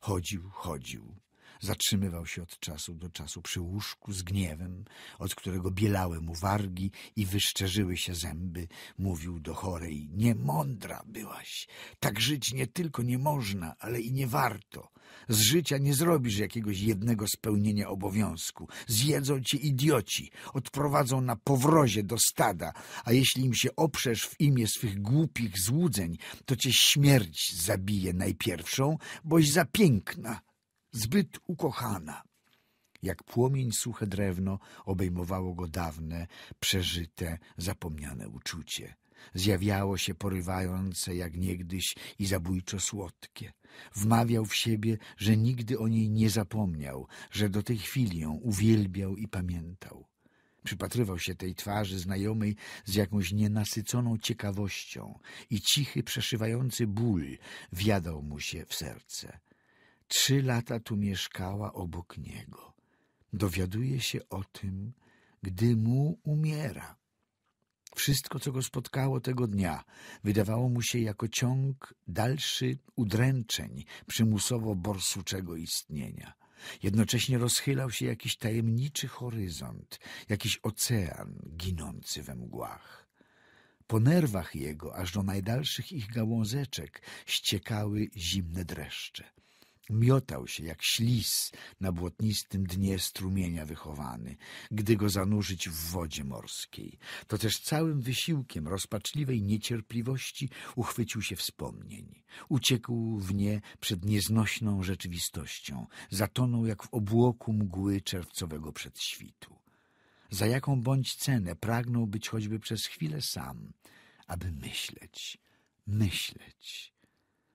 Chodził, chodził, Zatrzymywał się od czasu do czasu przy łóżku z gniewem, od którego bielały mu wargi i wyszczerzyły się zęby. Mówił do chorej, niemądra byłaś. Tak żyć nie tylko nie można, ale i nie warto. Z życia nie zrobisz jakiegoś jednego spełnienia obowiązku. Zjedzą cię idioci, odprowadzą na powrozie do stada, a jeśli im się oprzesz w imię swych głupich złudzeń, to cię śmierć zabije najpierwszą, boś za piękna zbyt ukochana. Jak płomień suche drewno obejmowało go dawne, przeżyte, zapomniane uczucie. Zjawiało się porywające jak niegdyś i zabójczo słodkie. Wmawiał w siebie, że nigdy o niej nie zapomniał, że do tej chwili ją uwielbiał i pamiętał. Przypatrywał się tej twarzy znajomej z jakąś nienasyconą ciekawością i cichy, przeszywający ból wiadał mu się w serce. Trzy lata tu mieszkała obok niego. Dowiaduje się o tym, gdy mu umiera. Wszystko, co go spotkało tego dnia, wydawało mu się jako ciąg dalszy udręczeń przymusowo borsuczego istnienia. Jednocześnie rozchylał się jakiś tajemniczy horyzont, jakiś ocean ginący we mgłach. Po nerwach jego, aż do najdalszych ich gałązeczek, ściekały zimne dreszcze. Miotał się jak ślis na błotnistym dnie strumienia wychowany, gdy go zanurzyć w wodzie morskiej. To też całym wysiłkiem rozpaczliwej niecierpliwości uchwycił się wspomnień. Uciekł w nie przed nieznośną rzeczywistością, zatonął jak w obłoku mgły czerwcowego przedświtu. Za jaką bądź cenę pragnął być choćby przez chwilę sam, aby myśleć, myśleć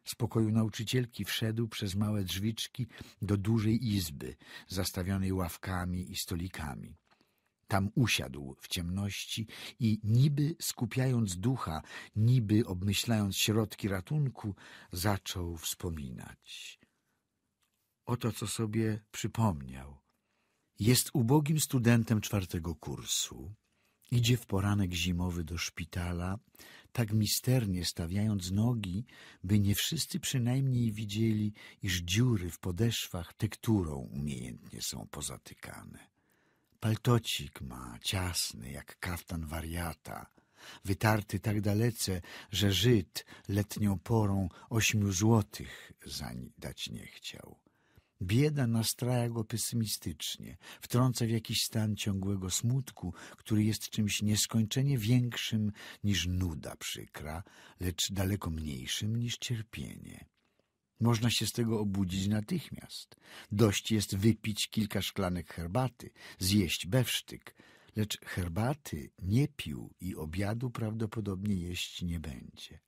z pokoju nauczycielki wszedł przez małe drzwiczki do dużej izby, zastawionej ławkami i stolikami. Tam usiadł w ciemności i niby skupiając ducha, niby obmyślając środki ratunku, zaczął wspominać. Oto co sobie przypomniał. Jest ubogim studentem czwartego kursu. Idzie w poranek zimowy do szpitala, tak misternie stawiając nogi, by nie wszyscy przynajmniej widzieli, iż dziury w podeszwach tekturą umiejętnie są pozatykane. Paltocik ma, ciasny jak kaftan wariata, wytarty tak dalece, że Żyd letnią porą ośmiu złotych zań dać nie chciał. Bieda nastraja go pesymistycznie, wtrąca w jakiś stan ciągłego smutku, który jest czymś nieskończenie większym niż nuda przykra, lecz daleko mniejszym niż cierpienie. Można się z tego obudzić natychmiast. Dość jest wypić kilka szklanek herbaty, zjeść bewsztyk, lecz herbaty nie pił i obiadu prawdopodobnie jeść nie będzie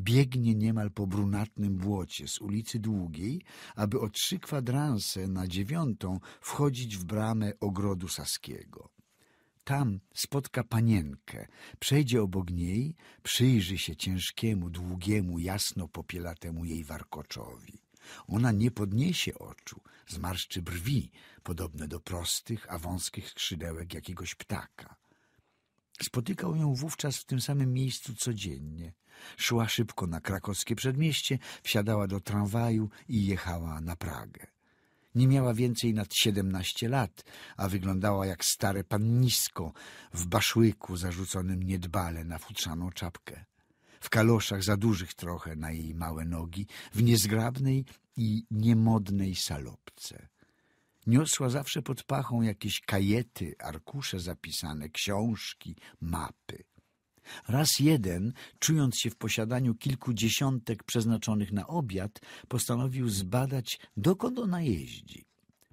biegnie niemal po brunatnym błocie z ulicy Długiej, aby o trzy kwadranse na dziewiątą wchodzić w bramę ogrodu Saskiego. Tam spotka panienkę, przejdzie obok niej, przyjrzy się ciężkiemu, długiemu, jasno popielatemu jej warkoczowi. Ona nie podniesie oczu, zmarszczy brwi, podobne do prostych, a wąskich skrzydełek jakiegoś ptaka. Spotykał ją wówczas w tym samym miejscu codziennie. Szła szybko na krakowskie przedmieście, wsiadała do tramwaju i jechała na Pragę. Nie miała więcej nad siedemnaście lat, a wyglądała jak stare pannisko w baszłyku zarzuconym niedbale na futrzaną czapkę. W kaloszach za dużych trochę na jej małe nogi, w niezgrabnej i niemodnej salopce. Niosła zawsze pod pachą jakieś kajety, arkusze zapisane, książki, mapy. Raz jeden, czując się w posiadaniu kilku dziesiątek przeznaczonych na obiad, postanowił zbadać, dokąd ona jeździ.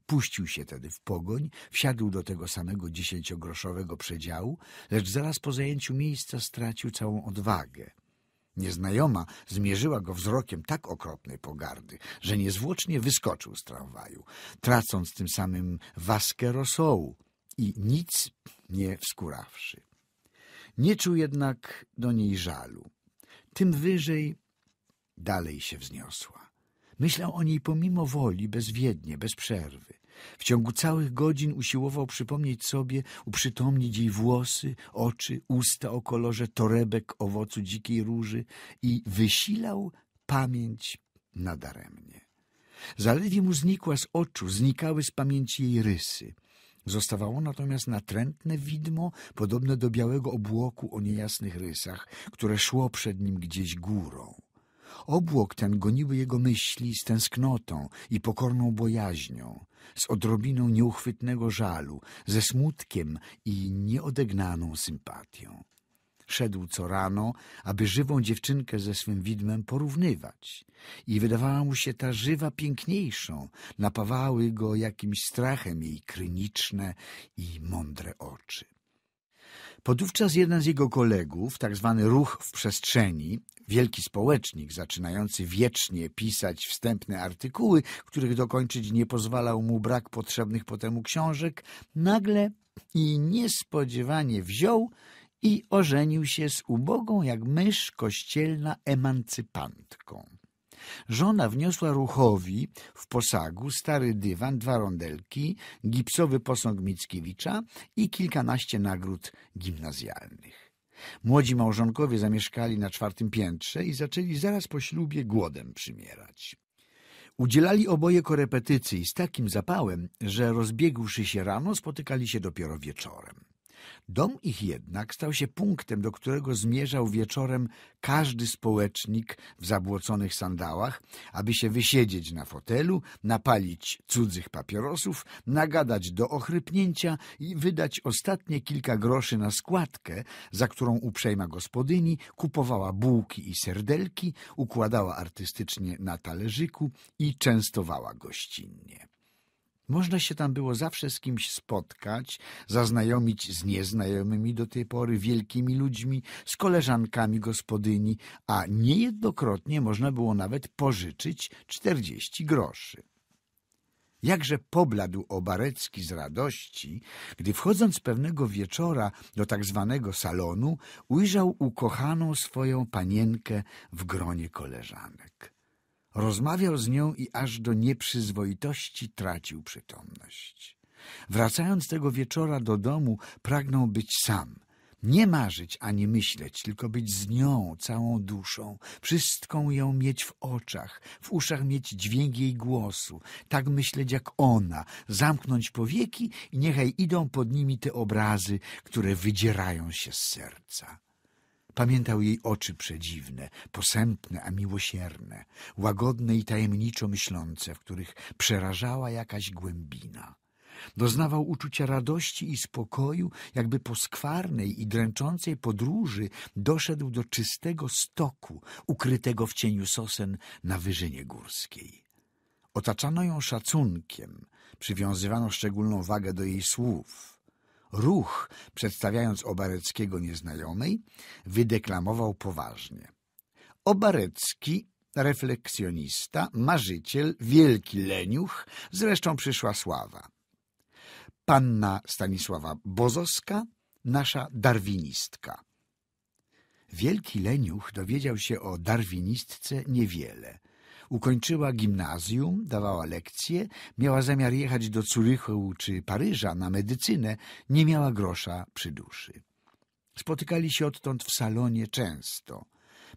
Puścił się tedy w pogoń, wsiadł do tego samego dziesięciogroszowego przedziału, lecz zaraz po zajęciu miejsca stracił całą odwagę. Nieznajoma zmierzyła go wzrokiem tak okropnej pogardy, że niezwłocznie wyskoczył z tramwaju, tracąc tym samym waskę rosołu i nic nie wskórawszy. Nie czuł jednak do niej żalu. Tym wyżej dalej się wzniosła. Myślał o niej pomimo woli, bezwiednie, bez przerwy. W ciągu całych godzin usiłował przypomnieć sobie, uprzytomnić jej włosy, oczy, usta o kolorze torebek owocu dzikiej róży i wysilał pamięć nadaremnie. Zaledwie mu znikła z oczu, znikały z pamięci jej rysy. Zostawało natomiast natrętne widmo, podobne do białego obłoku o niejasnych rysach, które szło przed nim gdzieś górą. Obłok ten goniły jego myśli z tęsknotą i pokorną bojaźnią, z odrobiną nieuchwytnego żalu, ze smutkiem i nieodegnaną sympatią. Szedł co rano, aby żywą dziewczynkę ze swym widmem porównywać. I wydawała mu się ta żywa piękniejszą, napawały go jakimś strachem jej kryniczne i mądre oczy. Podówczas jeden z jego kolegów, tak zwany ruch w przestrzeni, wielki społecznik zaczynający wiecznie pisać wstępne artykuły, których dokończyć nie pozwalał mu brak potrzebnych potem u książek, nagle i niespodziewanie wziął i ożenił się z ubogą jak mysz kościelna emancypantką. Żona wniosła ruchowi w posagu stary dywan, dwa rondelki, gipsowy posąg Mickiewicza i kilkanaście nagród gimnazjalnych. Młodzi małżonkowie zamieszkali na czwartym piętrze i zaczęli zaraz po ślubie głodem przymierać. Udzielali oboje korepetycji z takim zapałem, że rozbiegłszy się rano, spotykali się dopiero wieczorem. Dom ich jednak stał się punktem, do którego zmierzał wieczorem każdy społecznik w zabłoconych sandałach, aby się wysiedzieć na fotelu, napalić cudzych papierosów, nagadać do ochrypnięcia i wydać ostatnie kilka groszy na składkę, za którą uprzejma gospodyni kupowała bułki i serdelki, układała artystycznie na talerzyku i częstowała gościnnie. Można się tam było zawsze z kimś spotkać, zaznajomić z nieznajomymi do tej pory wielkimi ludźmi, z koleżankami gospodyni, a niejednokrotnie można było nawet pożyczyć czterdzieści groszy. Jakże pobladł Obarecki z radości, gdy wchodząc pewnego wieczora do tak zwanego salonu, ujrzał ukochaną swoją panienkę w gronie koleżanek. Rozmawiał z nią i aż do nieprzyzwoitości tracił przytomność. Wracając tego wieczora do domu, pragnął być sam. Nie marzyć ani myśleć, tylko być z nią całą duszą, wszystką ją mieć w oczach, w uszach mieć dźwięk jej głosu, tak myśleć jak ona, zamknąć powieki i niechaj idą pod nimi te obrazy, które wydzierają się z serca. Pamiętał jej oczy przedziwne, posępne, a miłosierne, łagodne i tajemniczo myślące, w których przerażała jakaś głębina. Doznawał uczucia radości i spokoju, jakby po skwarnej i dręczącej podróży doszedł do czystego stoku, ukrytego w cieniu sosen na wyżynie górskiej. Otaczano ją szacunkiem, przywiązywano szczególną wagę do jej słów – Ruch, przedstawiając Obareckiego nieznajomej, wydeklamował poważnie. Obarecki refleksjonista, marzyciel, wielki leniuch, zresztą przyszła sława. Panna Stanisława Bozowska, nasza darwinistka. Wielki leniuch dowiedział się o darwinistce niewiele – Ukończyła gimnazjum, dawała lekcje, miała zamiar jechać do Curychu czy Paryża na medycynę, nie miała grosza przy duszy. Spotykali się odtąd w salonie często.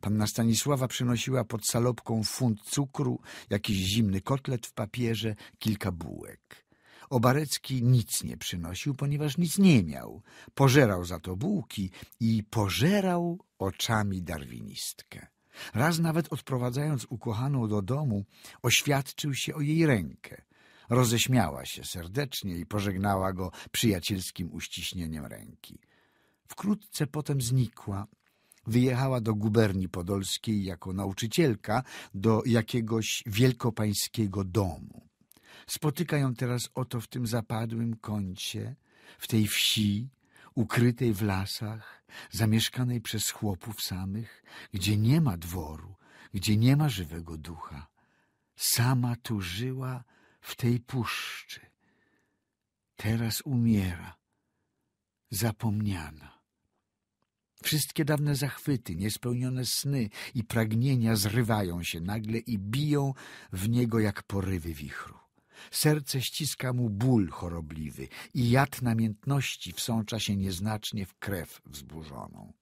Panna Stanisława przynosiła pod salopką funt cukru, jakiś zimny kotlet w papierze, kilka bułek. Obarecki nic nie przynosił, ponieważ nic nie miał. Pożerał za to bułki i pożerał oczami darwinistkę. Raz nawet odprowadzając ukochaną do domu, oświadczył się o jej rękę. Roześmiała się serdecznie i pożegnała go przyjacielskim uściśnieniem ręki. Wkrótce potem znikła. Wyjechała do guberni podolskiej jako nauczycielka do jakiegoś wielkopańskiego domu. Spotyka ją teraz oto w tym zapadłym kącie, w tej wsi, ukrytej w lasach, zamieszkanej przez chłopów samych, gdzie nie ma dworu, gdzie nie ma żywego ducha. Sama tu żyła w tej puszczy. Teraz umiera, zapomniana. Wszystkie dawne zachwyty, niespełnione sny i pragnienia zrywają się nagle i biją w niego jak porywy wichru. Serce ściska mu ból chorobliwy i jad namiętności wsącza się nieznacznie w krew wzburzoną.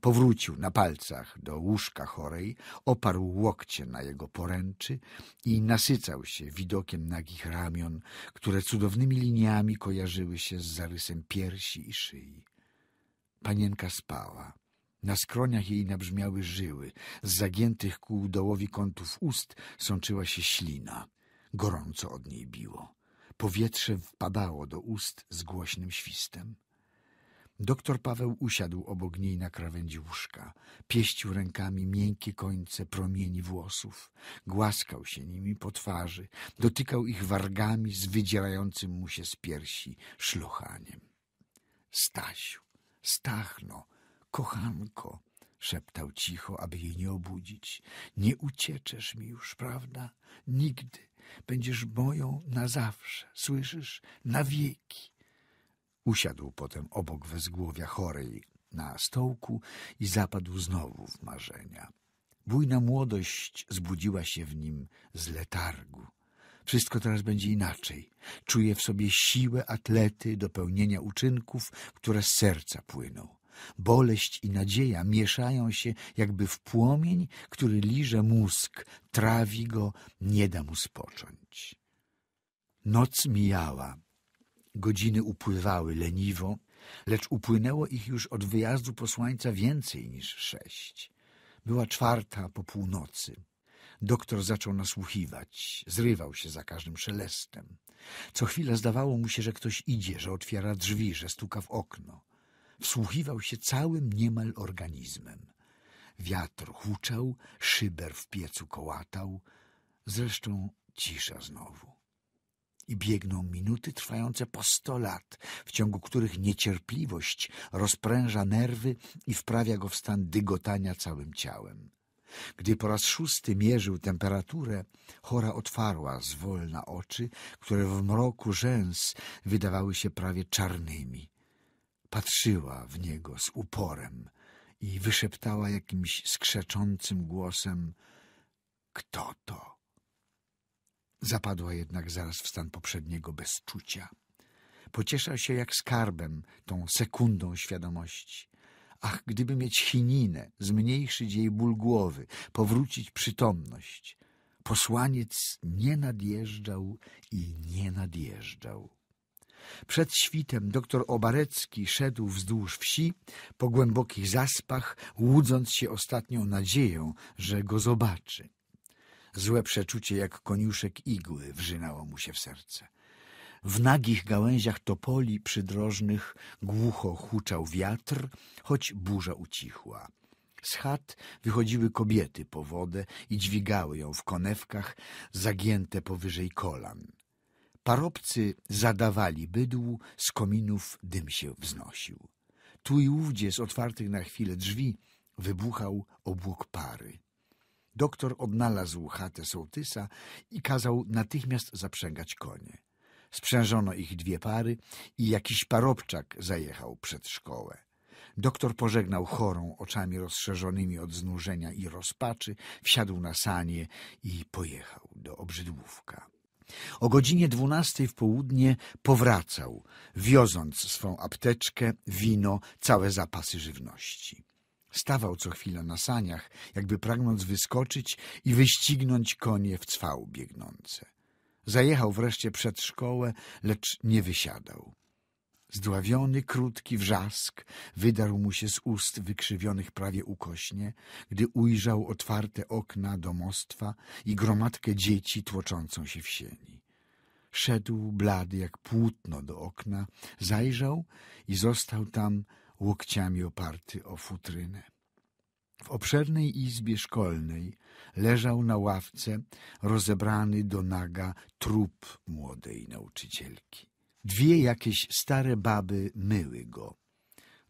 Powrócił na palcach do łóżka chorej, oparł łokcie na jego poręczy i nasycał się widokiem nagich ramion, które cudownymi liniami kojarzyły się z zarysem piersi i szyi. Panienka spała. Na skroniach jej nabrzmiały żyły, z zagiętych ku dołowi kątów ust sączyła się ślina. Gorąco od niej biło. Powietrze wpadało do ust z głośnym świstem. Doktor Paweł usiadł obok niej na krawędzi łóżka, pieścił rękami miękkie końce promieni włosów, głaskał się nimi po twarzy, dotykał ich wargami z wydzierającym mu się z piersi szlochaniem. — Stasiu, Stachno, kochanko! — szeptał cicho, aby jej nie obudzić. — Nie ucieczesz mi już, prawda? Nigdy! — Będziesz moją na zawsze, słyszysz? Na wieki. Usiadł potem obok wezgłowia chorej na stołku i zapadł znowu w marzenia. Bujna młodość zbudziła się w nim z letargu. Wszystko teraz będzie inaczej. Czuje w sobie siłę atlety do pełnienia uczynków, które z serca płyną. Boleść i nadzieja mieszają się jakby w płomień, który liże mózg, trawi go, nie da mu spocząć. Noc mijała. Godziny upływały leniwo, lecz upłynęło ich już od wyjazdu posłańca więcej niż sześć. Była czwarta po północy. Doktor zaczął nasłuchiwać, zrywał się za każdym szelestem. Co chwila zdawało mu się, że ktoś idzie, że otwiera drzwi, że stuka w okno wsłuchiwał się całym niemal organizmem. Wiatr huczał, szyber w piecu kołatał, zresztą cisza znowu. I biegną minuty trwające po sto lat, w ciągu których niecierpliwość rozpręża nerwy i wprawia go w stan dygotania całym ciałem. Gdy po raz szósty mierzył temperaturę, chora otwarła zwolna oczy, które w mroku rzęs wydawały się prawie czarnymi. Patrzyła w niego z uporem i wyszeptała jakimś skrzeczącym głosem — Kto to? Zapadła jednak zaraz w stan poprzedniego bezczucia. Pocieszał się jak skarbem, tą sekundą świadomości. Ach, gdyby mieć chininę, zmniejszyć jej ból głowy, powrócić przytomność. Posłaniec nie nadjeżdżał i nie nadjeżdżał. Przed świtem doktor Obarecki szedł wzdłuż wsi, po głębokich zaspach, łudząc się ostatnią nadzieją, że go zobaczy. Złe przeczucie jak koniuszek igły wrzynało mu się w serce. W nagich gałęziach topoli przydrożnych głucho huczał wiatr, choć burza ucichła. Z chat wychodziły kobiety po wodę i dźwigały ją w konewkach zagięte powyżej kolan. Parobcy zadawali bydłu, z kominów dym się wznosił. Tu i ówdzie z otwartych na chwilę drzwi wybuchał obłok pary. Doktor odnalazł chatę sołtysa i kazał natychmiast zaprzęgać konie. Sprzężono ich dwie pary i jakiś parobczak zajechał przed szkołę. Doktor pożegnał chorą oczami rozszerzonymi od znużenia i rozpaczy, wsiadł na sanie i pojechał do obrzydłówka. O godzinie dwunastej w południe powracał, wioząc swą apteczkę, wino, całe zapasy żywności. Stawał co chwila na saniach, jakby pragnąc wyskoczyć i wyścignąć konie w cwał biegnące. Zajechał wreszcie przed szkołę, lecz nie wysiadał. Zdławiony, krótki wrzask wydarł mu się z ust wykrzywionych prawie ukośnie, gdy ujrzał otwarte okna domostwa i gromadkę dzieci tłoczącą się w sieni. Szedł blady jak płótno do okna, zajrzał i został tam łokciami oparty o futrynę. W obszernej izbie szkolnej leżał na ławce rozebrany do naga trup młodej nauczycielki. Dwie jakieś stare baby myły go.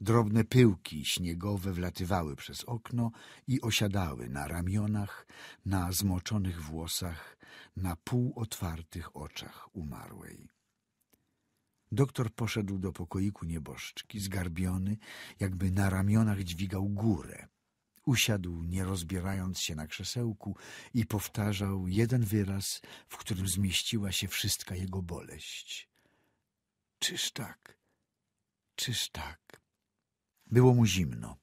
Drobne pyłki śniegowe wlatywały przez okno i osiadały na ramionach, na zmoczonych włosach, na półotwartych oczach umarłej. Doktor poszedł do pokoiku nieboszczki, zgarbiony, jakby na ramionach dźwigał górę. Usiadł, nie rozbierając się na krzesełku i powtarzał jeden wyraz, w którym zmieściła się wszystka jego boleść. Czyż tak? Czyż tak? Było mu zimno,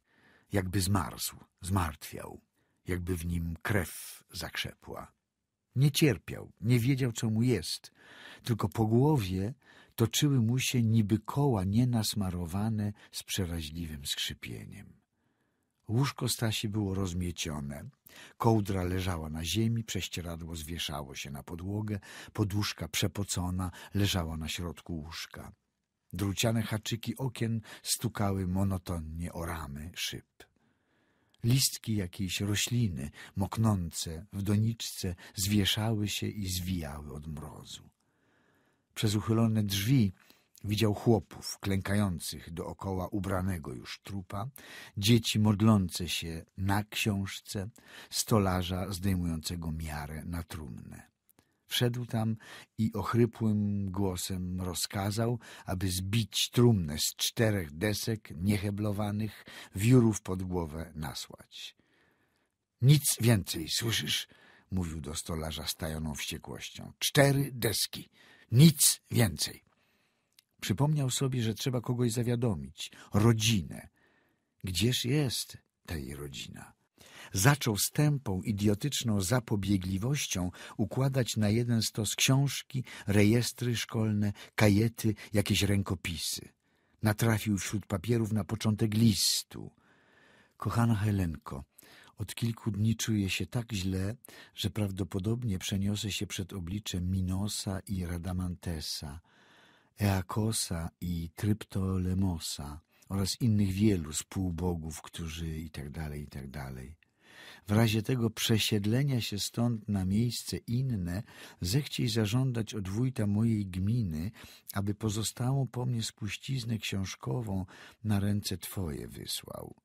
jakby zmarzł, zmartwiał, jakby w nim krew zakrzepła. Nie cierpiał, nie wiedział, co mu jest, tylko po głowie toczyły mu się niby koła nienasmarowane z przeraźliwym skrzypieniem. Łóżko Stasi było rozmiecione. Kołdra leżała na ziemi, prześcieradło zwieszało się na podłogę, poduszka przepocona leżała na środku łóżka. Druciane haczyki okien stukały monotonnie o ramy szyb. Listki jakiejś rośliny, moknące w doniczce, zwieszały się i zwijały od mrozu. Przez uchylone drzwi Widział chłopów klękających dookoła ubranego już trupa, dzieci modlące się na książce, stolarza zdejmującego miarę na trumnę. Wszedł tam i ochrypłym głosem rozkazał, aby zbić trumnę z czterech desek nieheblowanych, wiórów pod głowę nasłać. — Nic więcej, słyszysz? — mówił do stolarza tajoną wściekłością. — Cztery deski, nic więcej. — Przypomniał sobie, że trzeba kogoś zawiadomić, rodzinę. Gdzież jest ta jej rodzina? Zaczął z tępą, idiotyczną zapobiegliwością układać na jeden stos książki, rejestry szkolne, kajety, jakieś rękopisy. Natrafił wśród papierów na początek listu. Kochana Helenko, od kilku dni czuję się tak źle, że prawdopodobnie przeniosę się przed oblicze Minosa i Radamantesa – Eakosa i Tryptolemosa oraz innych wielu spółbogów, którzy itd., tak itd. Tak w razie tego przesiedlenia się stąd na miejsce inne, zechciej zażądać od wójta mojej gminy, aby pozostałą po mnie spuściznę książkową na ręce twoje wysłał.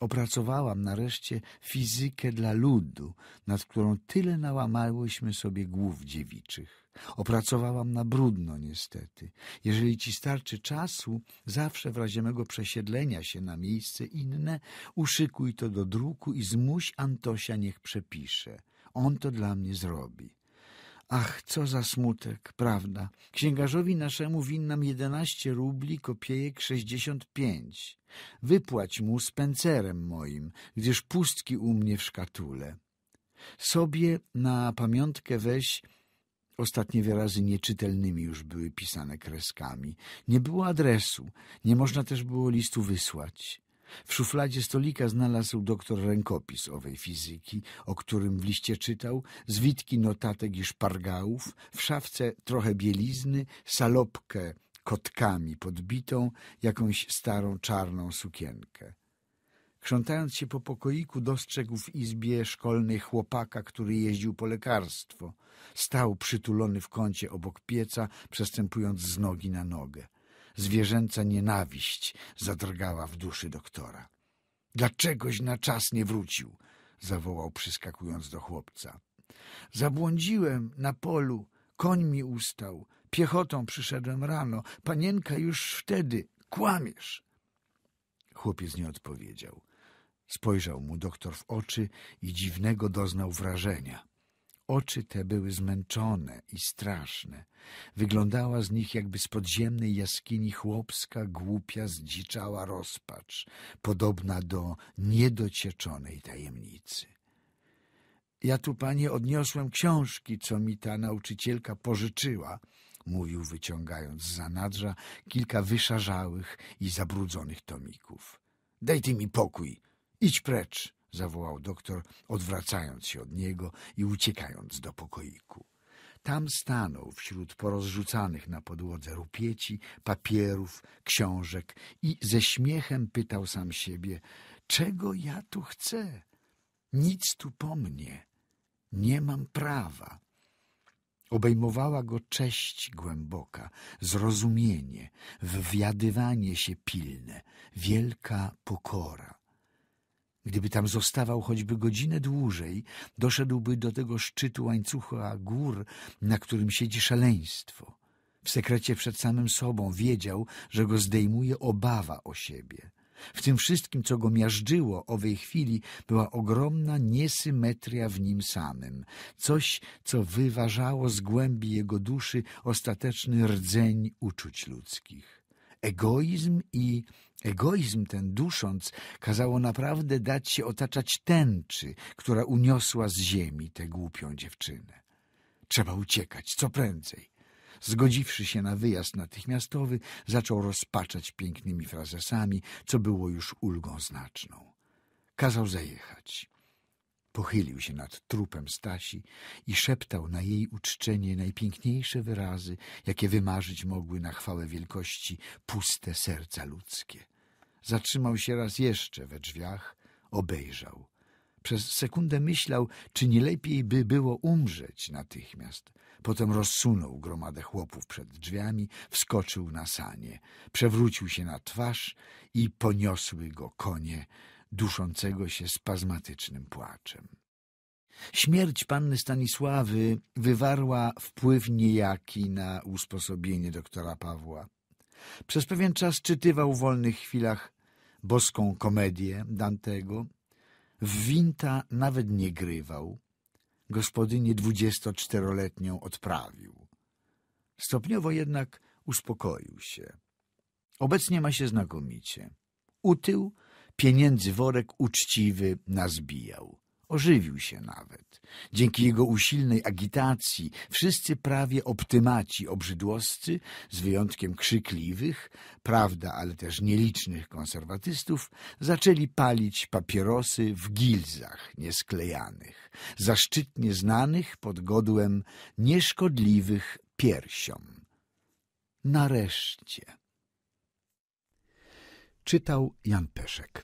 Opracowałam nareszcie fizykę dla ludu, nad którą tyle nałamałyśmy sobie głów dziewiczych. Opracowałam na brudno niestety. Jeżeli ci starczy czasu, zawsze w razie mego przesiedlenia się na miejsce inne, uszykuj to do druku i zmuś Antosia niech przepisze. On to dla mnie zrobi. Ach, co za smutek, prawda. Księgarzowi naszemu winnam jedenaście rubli, kopiejek sześćdziesiąt pięć. Wypłać mu spencerem moim, gdyż pustki u mnie w szkatule. Sobie na pamiątkę weź... Ostatnie wyrazy nieczytelnymi już były pisane kreskami. Nie było adresu, nie można też było listu wysłać. W szufladzie stolika znalazł doktor rękopis owej fizyki, o którym w liście czytał, zwitki notatek i szpargałów, w szafce trochę bielizny, salopkę kotkami podbitą, jakąś starą czarną sukienkę. Krzątając się po pokoiku, dostrzegł w izbie szkolnej chłopaka, który jeździł po lekarstwo. Stał przytulony w kącie obok pieca, przestępując z nogi na nogę zwierzęca nienawiść zadrgała w duszy doktora. Dlaczegoś na czas nie wrócił, zawołał przyskakując do chłopca. Zabłądziłem na polu, koń mi ustał, piechotą przyszedłem rano, panienka już wtedy, kłamiesz. Chłopiec nie odpowiedział. Spojrzał mu doktor w oczy i dziwnego doznał wrażenia. Oczy te były zmęczone i straszne. Wyglądała z nich jakby z podziemnej jaskini chłopska, głupia, zdziczała rozpacz, podobna do niedocieczonej tajemnicy. Ja tu, panie, odniosłem książki, co mi ta nauczycielka pożyczyła, mówił, wyciągając z zanadrza kilka wyszarzałych i zabrudzonych tomików. Daj ty mi pokój, idź precz zawołał doktor, odwracając się od niego i uciekając do pokoiku. Tam stanął wśród porozrzucanych na podłodze rupieci, papierów, książek i ze śmiechem pytał sam siebie, czego ja tu chcę? Nic tu po mnie. Nie mam prawa. Obejmowała go cześć głęboka, zrozumienie, wwiadywanie się pilne, wielka pokora. Gdyby tam zostawał choćby godzinę dłużej, doszedłby do tego szczytu łańcucha gór, na którym siedzi szaleństwo. W sekrecie przed samym sobą wiedział, że go zdejmuje obawa o siebie. W tym wszystkim, co go miażdżyło owej chwili, była ogromna niesymetria w nim samym. Coś, co wyważało z głębi jego duszy ostateczny rdzeń uczuć ludzkich. Egoizm i Egoizm ten, dusząc, kazało naprawdę dać się otaczać tęczy, która uniosła z ziemi tę głupią dziewczynę. Trzeba uciekać, co prędzej. Zgodziwszy się na wyjazd natychmiastowy, zaczął rozpaczać pięknymi frazesami, co było już ulgą znaczną. Kazał zajechać. Pochylił się nad trupem Stasi i szeptał na jej uczczenie najpiękniejsze wyrazy, jakie wymarzyć mogły na chwałę wielkości puste serca ludzkie. Zatrzymał się raz jeszcze we drzwiach, obejrzał. Przez sekundę myślał, czy nie lepiej by było umrzeć natychmiast. Potem rozsunął gromadę chłopów przed drzwiami, wskoczył na sanie, przewrócił się na twarz i poniosły go konie, duszącego się spazmatycznym płaczem. Śmierć panny Stanisławy wywarła wpływ niejaki na usposobienie doktora Pawła. Przez pewien czas czytywał w wolnych chwilach boską komedię Dantego. W winta nawet nie grywał. Gospodynię dwudziestoczteroletnią odprawił. Stopniowo jednak uspokoił się. Obecnie ma się znakomicie. Utył pieniędzy worek uczciwy nazbijał. Ożywił się nawet. Dzięki jego usilnej agitacji wszyscy prawie optymaci obrzydłoscy, z wyjątkiem krzykliwych, prawda, ale też nielicznych konserwatystów, zaczęli palić papierosy w gilzach niesklejanych, zaszczytnie znanych pod godłem nieszkodliwych piersiom. Nareszcie Czytał Jan Peszek.